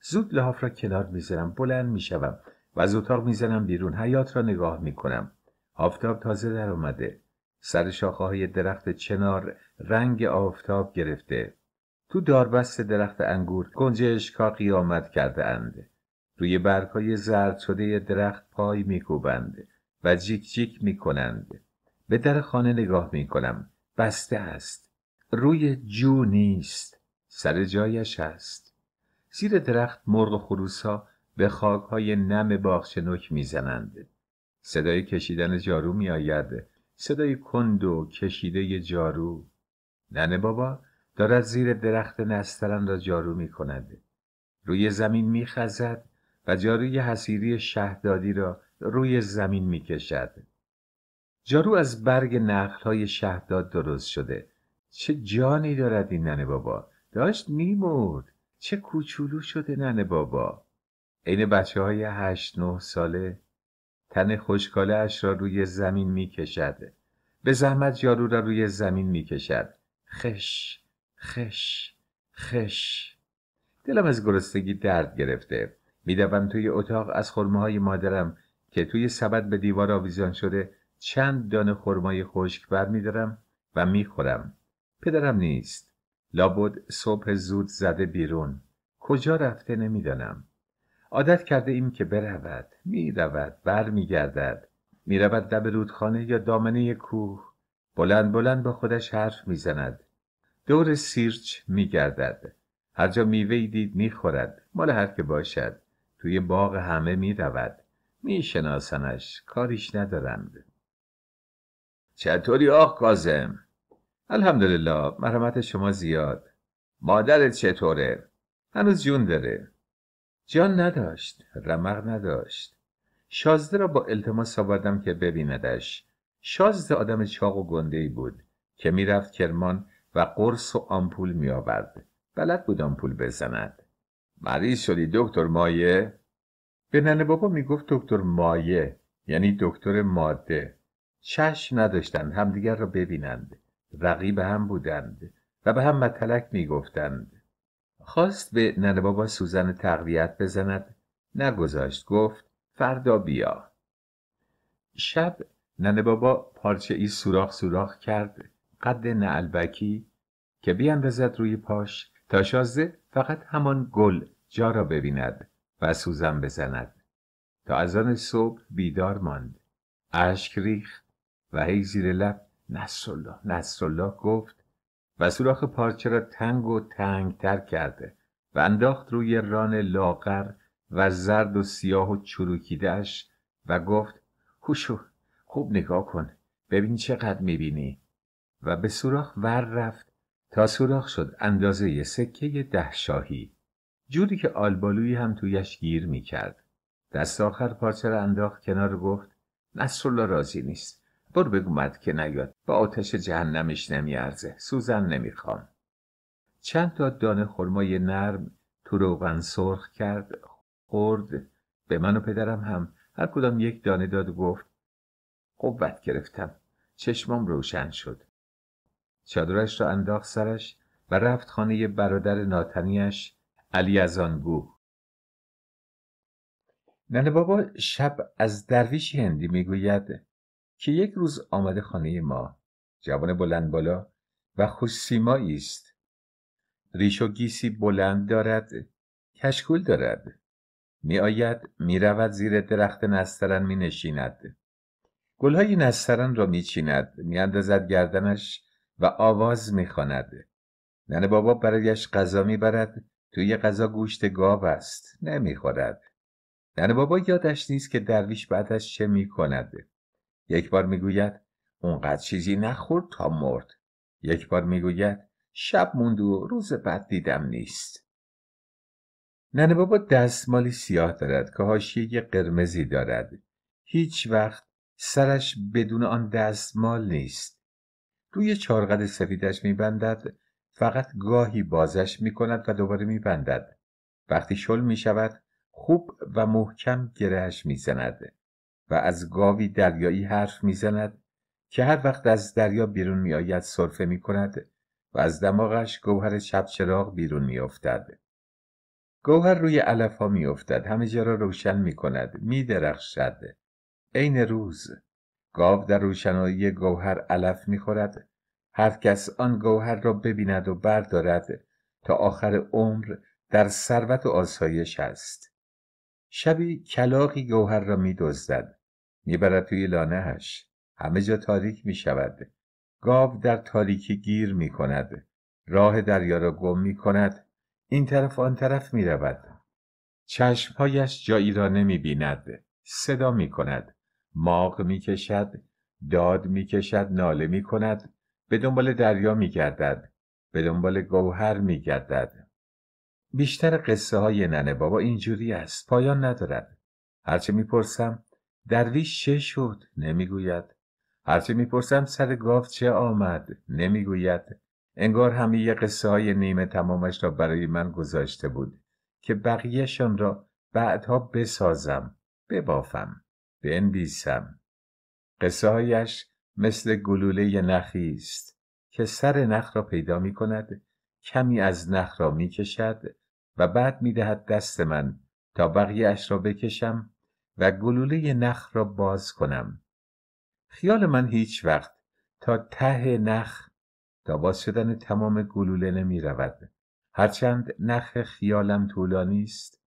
زود لحاف را کنار میزنم بلند میشوم و از اتاق میزنم بیرون حیات را نگاه میکنم آفتاب تازه در آمده سر شاخه های درخت چنار رنگ آفتاب گرفته تو داربست درخت انگور گنجش کا قیامت کرده اند. روی برگ های زرد شده درخت پای میکوبند و جیک جیک میکنند به در خانه نگاه میکنم بسته است روی جو نیست سر جایش هست زیر درخت مرغ و خروس ها به خاک های نم نک می میزنند. صدای کشیدن جارو می آید. صدای کند و کشیده جارو. ننه بابا دارد زیر درخت نسترن را جارو می کند. روی زمین می خزد و جاروی حسیری شهدادی را روی زمین می کشد. جارو از برگ نخل های شهداد درست شده. چه جانی دارد این ننه بابا. داشت مرد چه کوچولو شده ننه بابا عین بچه های هشت نه ساله تن خوشکاله اش را روی زمین می کشد به زحمت یارو را روی زمین می کشد خش خش خش دلم از گرستگی درد گرفته میدوم توی اتاق از خرمه های مادرم که توی سبد به دیوار آویزان شده چند دانه خرمای خشک برمیدارم و میخورم پدرم نیست لابد صبح زود زده بیرون کجا رفته نمیدانم عادت کرده ایم که برود میرود برمیگردد میرود دب رودخانه یا دامنه کوه بلند بلند با خودش حرف میزند دور سیرچ میگردد هر جا میوهی دید میخورد مال هر که باشد توی باغ همه میرود میشناسنش کاریش ندارند چطوری آخ کازم الحمدلله مرحمت شما زیاد مادرت چطوره؟ هنوز جون داره جان نداشت رمق نداشت شازده را با التماس آوردم که ببیندش شازده آدم چاق و ای بود که میرفت کرمان و قرص و آمپول میآورد بلد بود آمپول بزند مریض شدی دکتر مایه به ننه بابا میگفت دکتر مایه یعنی دکتر ماده چشم نداشتند همدیگر را ببینند رقیب هم بودند و به هم متلک می گفتند. خواست به ننه بابا سوزن تقویت بزند نگذاشت گفت فردا بیا شب ننه بابا پارچه ای سوراخ سوراخ کرد قد نعلبکی که بیاندازد روی پاش تا شازه فقط همان گل جا را ببیند و سوزن بزند تا از آن صبح بیدار ماند اشک ریخت و هی زیر لب نصرالله نصرالله گفت و سوراخ پارچه را تنگ و تر کرده و انداخت روی ران لاغر و زرد و سیاه و چروکیدهش و گفت خوشو خوب نگاه کن ببین چقدر میبینی و به سوراخ ور رفت تا سوراخ شد اندازه یه سکه ده شاهی جوری که آلبالویی هم تویش گیر میکرد دست آخر پارچه را انداخت کنار گفت نصرالله راضی نیست بر بگو که نیاد با آتش جهنمش نمیارزه سوزن نمیخوام چند تا دانه خرمای نرم تو روغن سرخ کرد خورد به من و پدرم هم هر کدام یک دانه داد و گفت قوت گرفتم چشمام روشن شد چادرش را انداخت سرش و رفت خانه برادر ناتنیش علی از آنگو ننه بابا شب از درویش هندی میگوید که یک روز آمده خانه ما جوان بلند بالا و خوش است ریش و گیسی بلند دارد کشکول دارد می آید زیر درخت نسترن می نشیند گلهای نسترن را می چیند می اندازد گردنش و آواز می خاند. ننه بابا برایش غذا می برد توی غذا گوشت گاو است نمی خورد. ننه بابا یادش نیست که درویش بعدش چه می کند یک بار میگوید اونقدر چیزی نخورد تا مرد یک بار میگوید شب موند و روز بعد دیدم نیست ننه بابا دستمالی سیاه دارد که حاشیه قرمزی دارد هیچ وقت سرش بدون آن دستمال نیست روی چارقد سفیدش میبندد فقط گاهی بازش میکند و دوباره میبندد وقتی شل میشود خوب و محکم گرهش میزند و از گاوی دریایی حرف میزند که هر وقت از دریا بیرون میآید سرفه می کند و از دماغش گوهر چپ چراغ بیرون میافتد. گوهر روی علف ها همه جا را روشن می کند. می درخشد. عین روز. گاو در روشنایی گوهر علف میخورد. هر کس آن گوهر را ببیند و بردارد تا آخر عمر در ثروت و آسایش است. شبی کلاقی گوهر را می میبرد توی لانهش همه جا تاریک می شود گاو در تاریکی گیر می کند راه دریا را گم می کند این طرف آن طرف می رود چشمهایش جایی را نمی بیند صدا می کند ماغ می کشد داد می کشد ناله می کند به دنبال دریا می گردد به دنبال گوهر می گردد بیشتر قصه های ننه بابا اینجوری است پایان ندارد هرچه میپرسم درویش چه شد نمیگوید هرچی میپرسم سر گاو چه آمد نمیگوید انگار همه یه قصه های نیمه تمامش را برای من گذاشته بود که بقیهشان را بعدها بسازم ببافم بنویسم قصه مثل گلوله نخی است که سر نخ را پیدا می کند کمی از نخ را می کشد و بعد می دهد دست من تا بقیه را بکشم و گلوله نخ را باز کنم خیال من هیچ وقت تا ته نخ تا باز شدن تمام گلوله نمی رود هرچند نخ خیالم طولانی است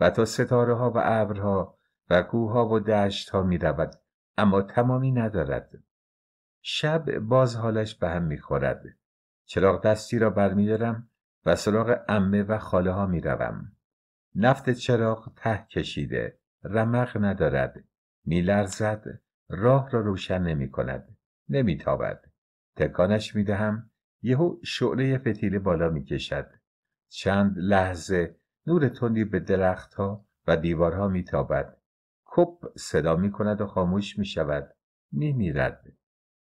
و تا ستاره ها و ابرها و کوه ها و دشت ها می رود اما تمامی ندارد شب باز حالش به هم می خورد چراغ دستی را برمیدارم و سراغ امه و خاله ها می روم. نفت چراغ ته کشیده رمق ندارد میلرزد راه را روشن نمی کند نمیتابد تکانش میدهم یهو شعله فتیله بالا کشد چند لحظه نور تندی به درختها و دیوارها میتابد کپ صدا می کند و خاموش می شود می میرد.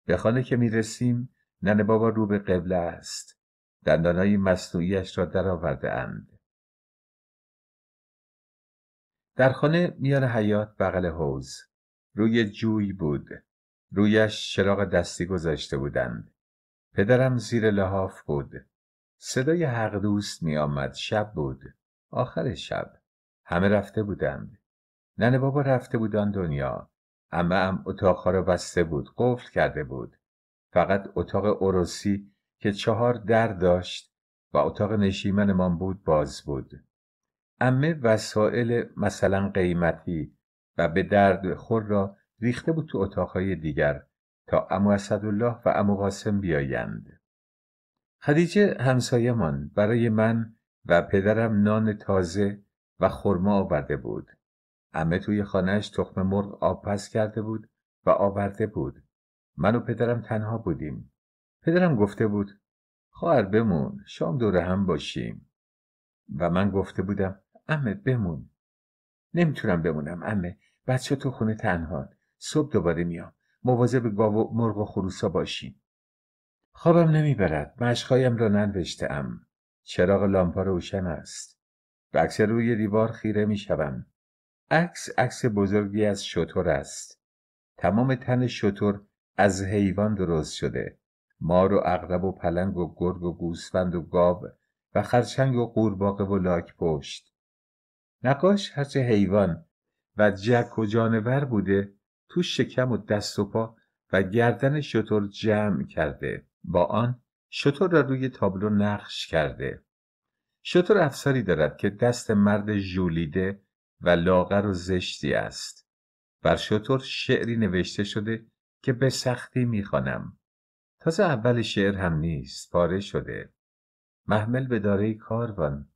به خانه که می رسیم ننه بابا رو به قبله است دندانهای مصنوعیش را درآورده اند در خانه میان حیات بغل حوز روی جوی بود رویش چراغ دستی گذاشته بودند پدرم زیر لحاف بود صدای حق دوست می آمد شب بود آخر شب همه رفته بودند ننه بابا رفته آن دنیا اما ام اتاقها را بسته بود قفل کرده بود فقط اتاق عروسی که چهار در داشت و اتاق نشیمنمان بود باز بود امه وسایل مثلا قیمتی و به درد خور را ریخته بود تو اتاقهای دیگر تا امو اسدالله و امو قاسم بیایند خدیجه همسایمان برای من و پدرم نان تازه و خرما آورده بود امه توی خانهش تخم مرغ آب پس کرده بود و آورده بود من و پدرم تنها بودیم پدرم گفته بود خواهر بمون شام دور هم باشیم و من گفته بودم امه بمون نمیتونم بمونم امه بچه تو خونه تنها صبح دوباره میام مواظب گاو و مرغ و خروسا باشین خوابم نمیبرد مشقهایم را ننوشته ام چراغ لامپا روشن است عکس روی دیوار خیره میشوم عکس عکس بزرگی از شطور است تمام تن شطور از حیوان درست شده مار و اغرب و پلنگ و گرگ و گوسفند و گاو و خرچنگ و قورباغه و لاک پشت نقاش هرچه حیوان و جک و جانور بوده تو شکم و دست و پا و گردن شطور جمع کرده با آن شطور را روی تابلو نقش کرده شطور افساری دارد که دست مرد ژولیده و لاغر و زشتی است بر شطور شعری نوشته شده که به سختی میخوانم تازه اول شعر هم نیست پاره شده محمل به داره کاروان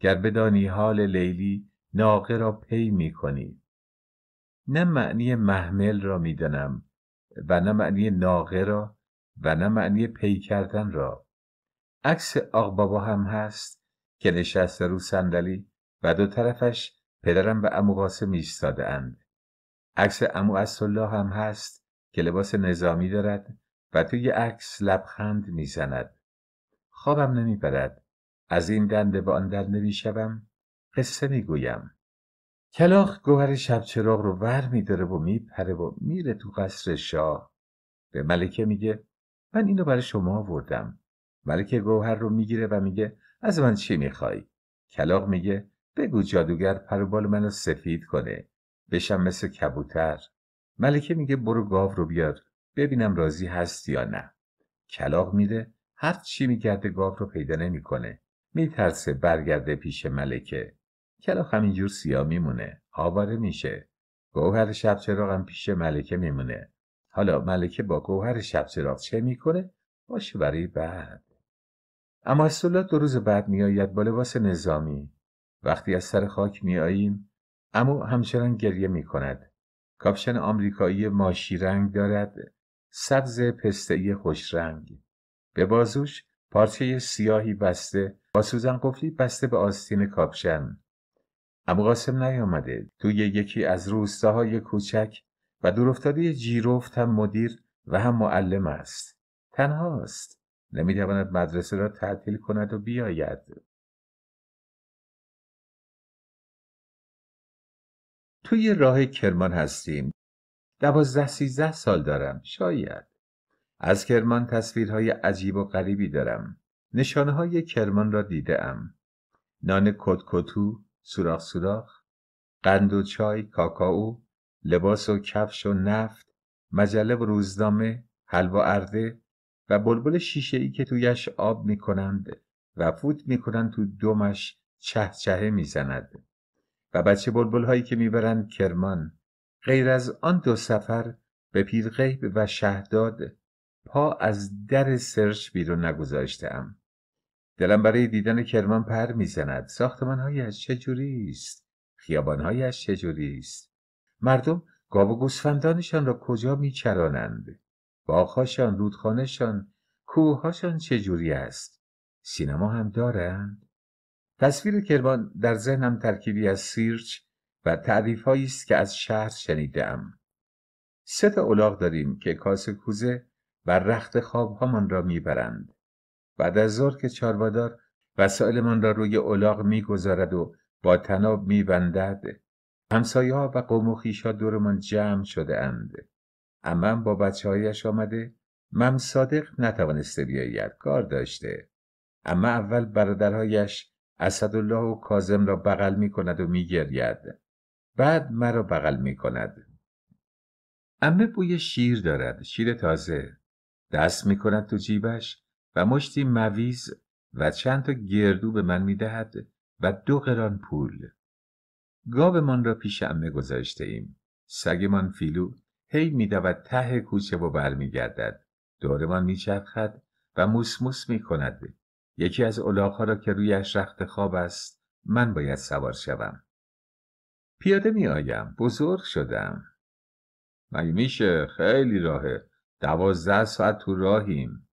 گر بدانی حال لیلی ناقه را پی می کنی نه معنی محمل را می دانم و نه معنی ناقه را و نه معنی پی کردن را عکس آق بابا هم هست که نشسته رو صندلی و دو طرفش پدرم و امو قاسم ایستاده عکس امو هم هست که لباس نظامی دارد و توی عکس لبخند میزند خوابم نمیبرد از این دنده به آن نمی شدم؟ قصه میگویم کلاخ گوهر چراغ رو ور میداره و میپره و میره تو قصر شاه به ملکه میگه من اینو برای شما آوردم ملکه گوهر رو میگیره و میگه از من چی میخوای کلاق میگه بگو جادوگر پروبال منو سفید کنه بشم مثل کبوتر ملکه میگه برو گاو رو بیار ببینم راضی هست یا نه کلاق میره هر چی میگرده گاو رو پیدا نمیکنه میترسه برگرده پیش ملکه کلاخ همینجور سیاه میمونه آواره میشه گوهر شب چراغم پیش ملکه میمونه حالا ملکه با گوهر شب چراغ چه میکنه باشه برای بعد اما سلات دو روز بعد میآید با لباس نظامی وقتی از سر خاک میاییم اما همچنان گریه میکند کاپشن آمریکایی ماشی رنگ دارد سبز ای خوش رنگ به بازوش پارچه سیاهی بسته با سوزن قفلی بسته به آستین کاپشن ابو قاسم نیامده توی یکی از روستاهای کوچک و دورافتاده جیرفت هم مدیر و هم معلم است تنهاست نمیتواند مدرسه را تعطیل کند و بیاید توی راه کرمان هستیم دوازده سیزده سال دارم شاید از کرمان تصویرهای عجیب و غریبی دارم نشانهای کرمان را دیده ام نان کتکتو سوراخ سوراخ قند و چای کاکائو لباس و کفش و نفت مجله و روزنامه حلوا ارده و بلبل شیشه ای که تویش آب میکنند و فوت میکنند تو دمش چه چهه میزند و بچه بلبل هایی که میبرند کرمان غیر از آن دو سفر به پیرغیب و شهداد پا از در سرچ بیرون نگذاشتم دلم برای دیدن کرمان پر میزند ساختمانهایش چجوری است خیابانهایش چجوری است مردم گاو و گوسفندانشان را کجا میچرانند باغهاشان رودخانهشان کوههاشان چجوری است سینما هم دارند تصویر کرمان در ذهنم ترکیبی از سیرچ و تعریفهایی است که از شهر شنیدهام سه تا داریم که کاسه کوزه و رخت خواب را میبرند بعد از ظهر که چاربادار وسایلمان را روی الاغ میگذارد و با تناب میبندد همسایه ها و قوم و دور دورمان جمع شده اند. امم با بچه هایش آمده مم صادق نتوانسته بیاید کار داشته اما اول برادرهایش اسدالله و کازم را بغل می کند و می بعد مرا بغل می کند امه بوی شیر دارد شیر تازه دست می کند تو جیبش و مشتی مویز و چند تا گردو به من میدهد و دو قران پول گاومان را پیش امه گذاشته ایم سگمان فیلو هی میدود ته کوچه و برمیگردد دورمان میچرخد و می میکند یکی از الاغها را که رویش رخت خواب است من باید سوار شوم پیاده میآیم بزرگ شدم مگه میشه خیلی راهه دوازده ساعت تو راهیم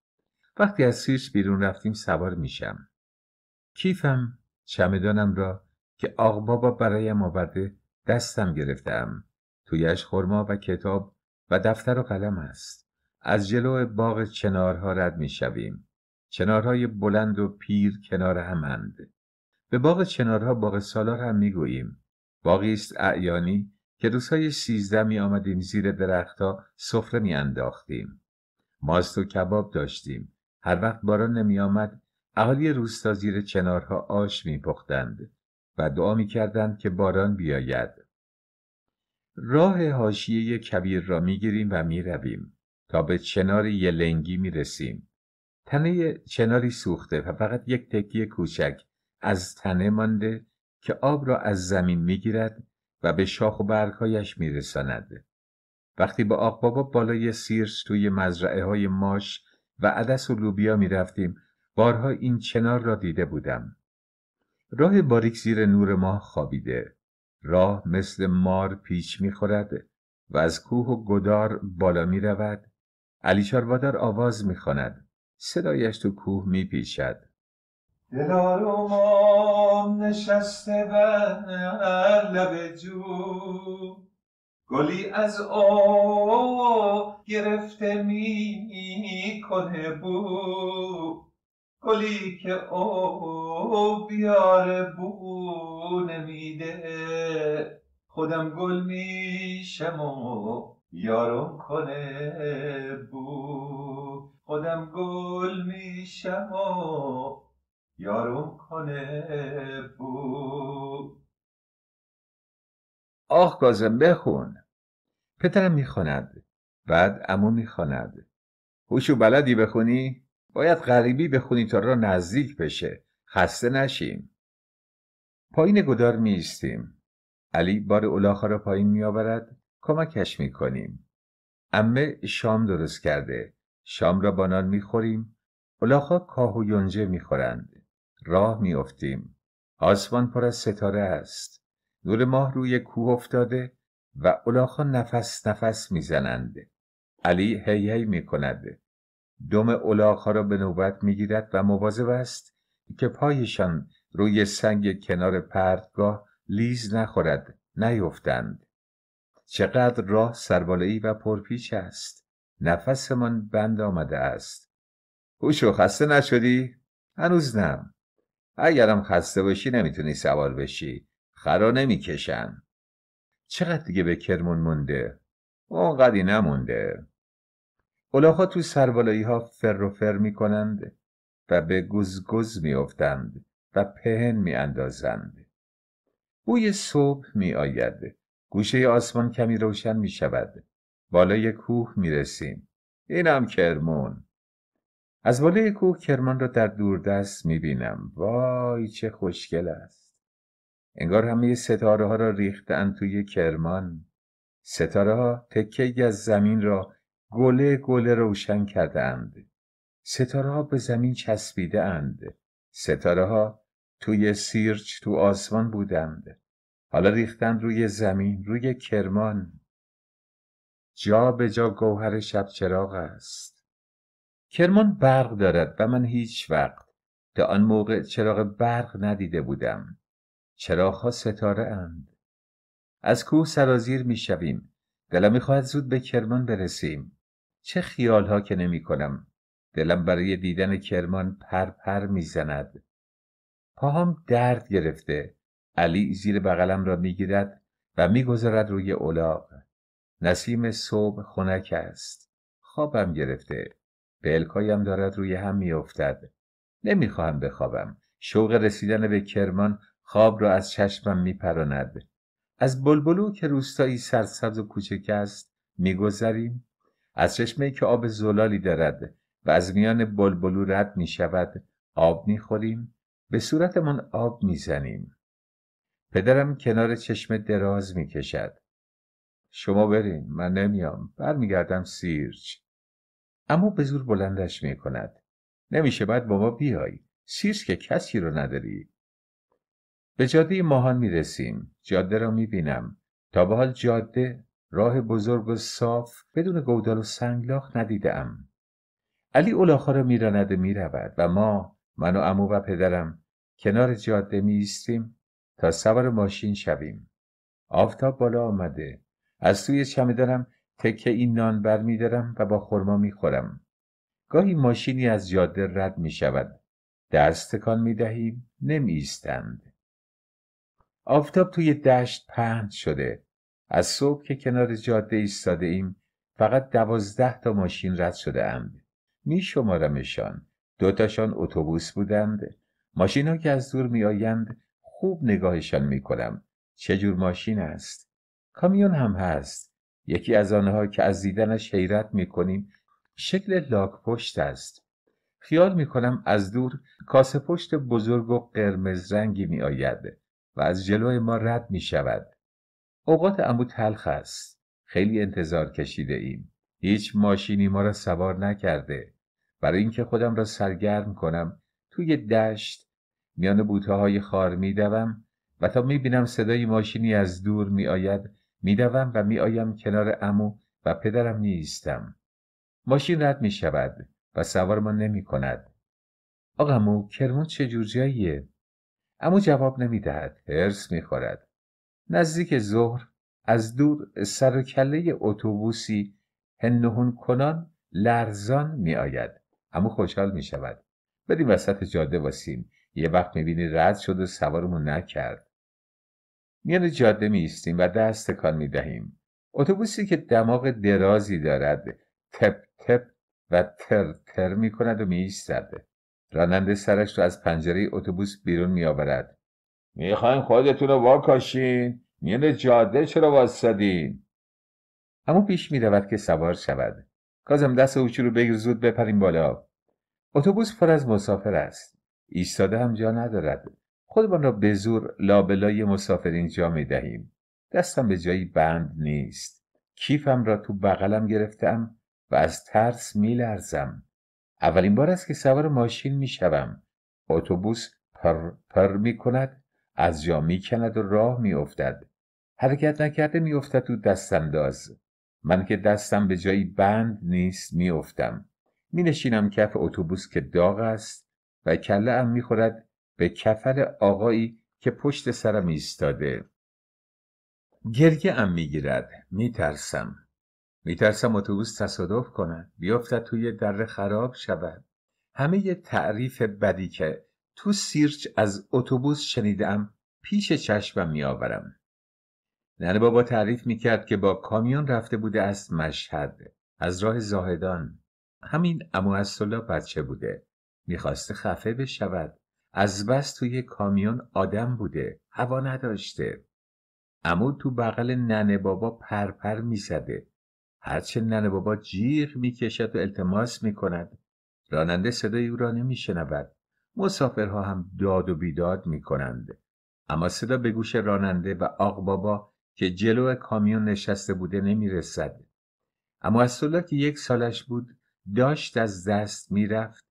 وقتی از سیرچ بیرون رفتیم سوار میشم کیفم چمدانم را که آق بابا برایم آورده دستم گرفتم تویش خرما و کتاب و دفتر و قلم است از جلو باغ چنارها رد میشویم چنارهای بلند و پیر کنار همند به باغ چنارها باغ سالار هم میگوییم باغی است اعیانی که روزهای سیزده می آمدیم زیر درختها سفره میانداختیم ماست و کباب داشتیم هر وقت باران نمیآمد اهالی روستا زیر چنارها آش میپختند و دعا میکردند که باران بیاید راه حاشیه کبیر را میگیریم و می رویم تا به چنار یلنگی رسیم. تنه چناری سوخته و فقط یک تکیه کوچک از تنه مانده که آب را از زمین میگیرد و به شاخ و برگهایش میرساند وقتی با آقبابا بالای سیرس توی مزرعه های ماش و عدس و لوبیا می رفتیم. بارها این چنار را دیده بودم. راه باریک زیر نور ماه خوابیده. راه مثل مار پیچ می خورد و از کوه و گدار بالا می رود. علی چاربادار آواز می خوند. صدایش تو کوه می پیچد. دلارم نشسته بر لب جو گلی از او گرفته می کنه بو گلی که او بیاره بو نمیده خودم گل میشم و یارم کنه بو خودم گل میشم و یارم کنه بو آه کازم بخون پدرم میخواند بعد امو میخواند هوشو بلدی بخونی باید غریبی بخونی تا را نزدیک بشه خسته نشیم پایین گدار میایستیم علی بار الاخا را پایین میآورد کمکش میکنیم امه شام درست کرده شام را بانان میخوریم الاخا کاه و یونجه میخورند راه میافتیم آسمان پر از ستاره است نور ماه روی کوه افتاده و اولاخا نفس نفس میزنند علی هی هی میکند دم اولاخا را به نوبت میگیرد و مواظب است که پایشان روی سنگ کنار پردگاه لیز نخورد نیفتند چقدر راه سربالایی و پرپیچ است نفسمان بند آمده است هوشو خسته نشدی هنوز نم اگرم خسته باشی نمیتونی سوار بشی خرا نمیکشن چقدر دیگه به کرمون مونده؟ اونقدی نمونده الاخا تو سربالایی ها فر و فر می کنند و به گزگز می افتند و پهن می اندازند بوی صبح می آید گوشه آسمان کمی روشن می شود بالای کوه می رسیم اینم کرمون از بالای کوه کرمان را در دوردست می بینم وای چه خوشگل است انگار همه ستاره ها را ریختن توی کرمان ستاره ها تکه از زمین را گله گله روشن کردند اند ستاره ها به زمین چسبیده اند ستاره ها توی سیرچ تو آسمان بودند حالا ریختن روی زمین روی کرمان جا به جا گوهر شب چراغ است کرمان برق دارد و من هیچ وقت تا آن موقع چراغ برق ندیده بودم چراغها ستاره اند از کوه سرازیر می شویم دلم میخواهد زود به کرمان برسیم چه خیالها که نمی کنم دلم برای دیدن کرمان پرپر پر میزند پاهام درد گرفته علی زیر بغلم را گیرد و گذارد روی اولاغ نسیم صبح خنک است خوابم گرفته پلکایم دارد روی هم میافتد نمیخواهم بخوابم شوق رسیدن به کرمان خواب را از چشمم میپراند از بلبلو که روستایی سرسبز و کوچک است میگذریم از چشمه که آب زلالی دارد و از میان بلبلو رد می شود آب میخوریم به صورتمان آب میزنیم پدرم کنار چشمه دراز میکشد شما برین من نمیام برمیگردم سیرچ اما به زور بلندش میکند نمیشه بعد با ما بیای سیرچ که کسی رو نداری به جاده ماهان می رسیم. جاده را می بینم. تا به حال جاده راه بزرگ و صاف بدون گودال و سنگلاخ ندیدم. علی اولاخا را راند و رود و ما من و امو و پدرم کنار جاده می ایستیم تا سوار ماشین شویم. آفتاب بالا آمده. از سوی چمدانم تکه این نان دارم و با خرما خورم. گاهی ماشینی از جاده رد می شود. دست تکان می دهیم نمی ایستند. آفتاب توی دشت پهن شده از صبح که کنار جاده ایستاده ایم فقط دوازده تا ماشین رد شده اند می شمارمشان دوتاشان اتوبوس بودند ماشین ها که از دور می آیند خوب نگاهشان می کنم چجور ماشین است کامیون هم هست یکی از آنها که از دیدنش حیرت می کنیم شکل لاک پشت است خیال می کنم از دور کاسه پشت بزرگ و قرمز رنگی می آیده. و از جلوی ما رد می شود. اوقات امو تلخ است. خیلی انتظار کشیده ایم. هیچ ماشینی ما را سوار نکرده. برای اینکه خودم را سرگرم کنم توی دشت میان بوته های خار می دوم و تا می بینم صدای ماشینی از دور می آید می دوم و می آیم کنار امو و پدرم نیستم. ماشین رد می شود و سوار ما نمی کند. آقا امو کرمون چه جور جاییه؟ اما جواب نمیدهد هرس میخورد نزدیک ظهر از دور سر و کله اتوبوسی هنهون کنان لرزان میآید اما خوشحال می شود بریم وسط جاده واسیم یه وقت میبینی رد شد و سوارمون نکرد میان جاده می ایستیم و دست تکان می دهیم اتوبوسی که دماغ درازی دارد تپ تپ و تر تر می کند و می ایستده. راننده سرش رو از پنجره اتوبوس بیرون میآورد میخواین خودتون رو واکاشین میان جاده چرا واسدین؟ اما پیش میرود که سوار شود کازم دست اوچی رو بگیر زود بپریم بالا اتوبوس پر از مسافر است ایستاده هم جا ندارد خودمان را به زور لابلای مسافرین جا می دهیم دستم به جایی بند نیست کیفم را تو بغلم گرفتم و از ترس می لرزم اولین بار است که سوار ماشین می شوم. اتوبوس پر پر می کند از جا می کند و راه می افتد. حرکت نکرده می افتد تو دستانداز. من که دستم به جایی بند نیست می افتم. می نشینم کف اتوبوس که داغ است و کله ام می خورد به کفل آقایی که پشت سرم ایستاده. گرگه ام می گیرد. می ترسم. میترسم اتوبوس تصادف کند بیفتد توی در خراب شود همه یه تعریف بدی که تو سیرچ از اتوبوس شنیدم پیش چشمم میآورم ننه بابا تعریف میکرد که با کامیون رفته بوده از مشهد از راه زاهدان همین امو اسدالله بچه بوده میخواسته خفه بشود از بس توی کامیون آدم بوده هوا نداشته امو تو بغل ننه بابا پرپر میزده هرچه ننه بابا جیغ میکشد و التماس میکند راننده صدای او را نمیشنود مسافرها هم داد و بیداد میکنند اما صدا به گوش راننده و آق بابا که جلو کامیون نشسته بوده نمیرسد اما از که یک سالش بود داشت از دست میرفت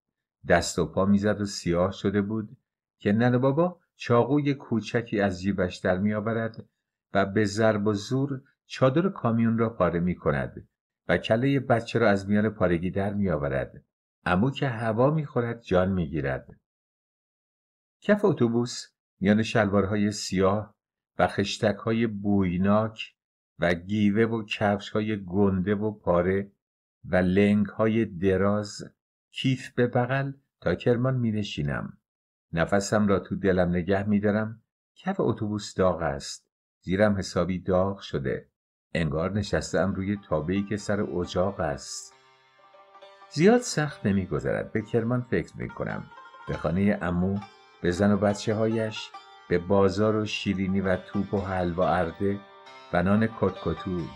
دست و پا میزد و سیاه شده بود که ننه بابا چاقوی کوچکی از جیبش در میآورد و به ضرب و زور چادر کامیون را پاره می کند و کله بچه را از میان پارگی در می آورد. امو که هوا می خورد جان می گیرد. کف اتوبوس میان شلوارهای سیاه و خشتک های بویناک و گیوه و کفش های گنده و پاره و لنگ های دراز کیف به بغل تا کرمان می نشینم. نفسم را تو دلم نگه می دارم. کف اتوبوس داغ است. زیرم حسابی داغ شده. انگار نشستم روی تابهی که سر اجاق است زیاد سخت نمیگذرد به کرمان فکر می کنم به خانه امو به زن و بچه هایش به بازار و شیرینی و توپ و حلوا ارده و نان کتکتو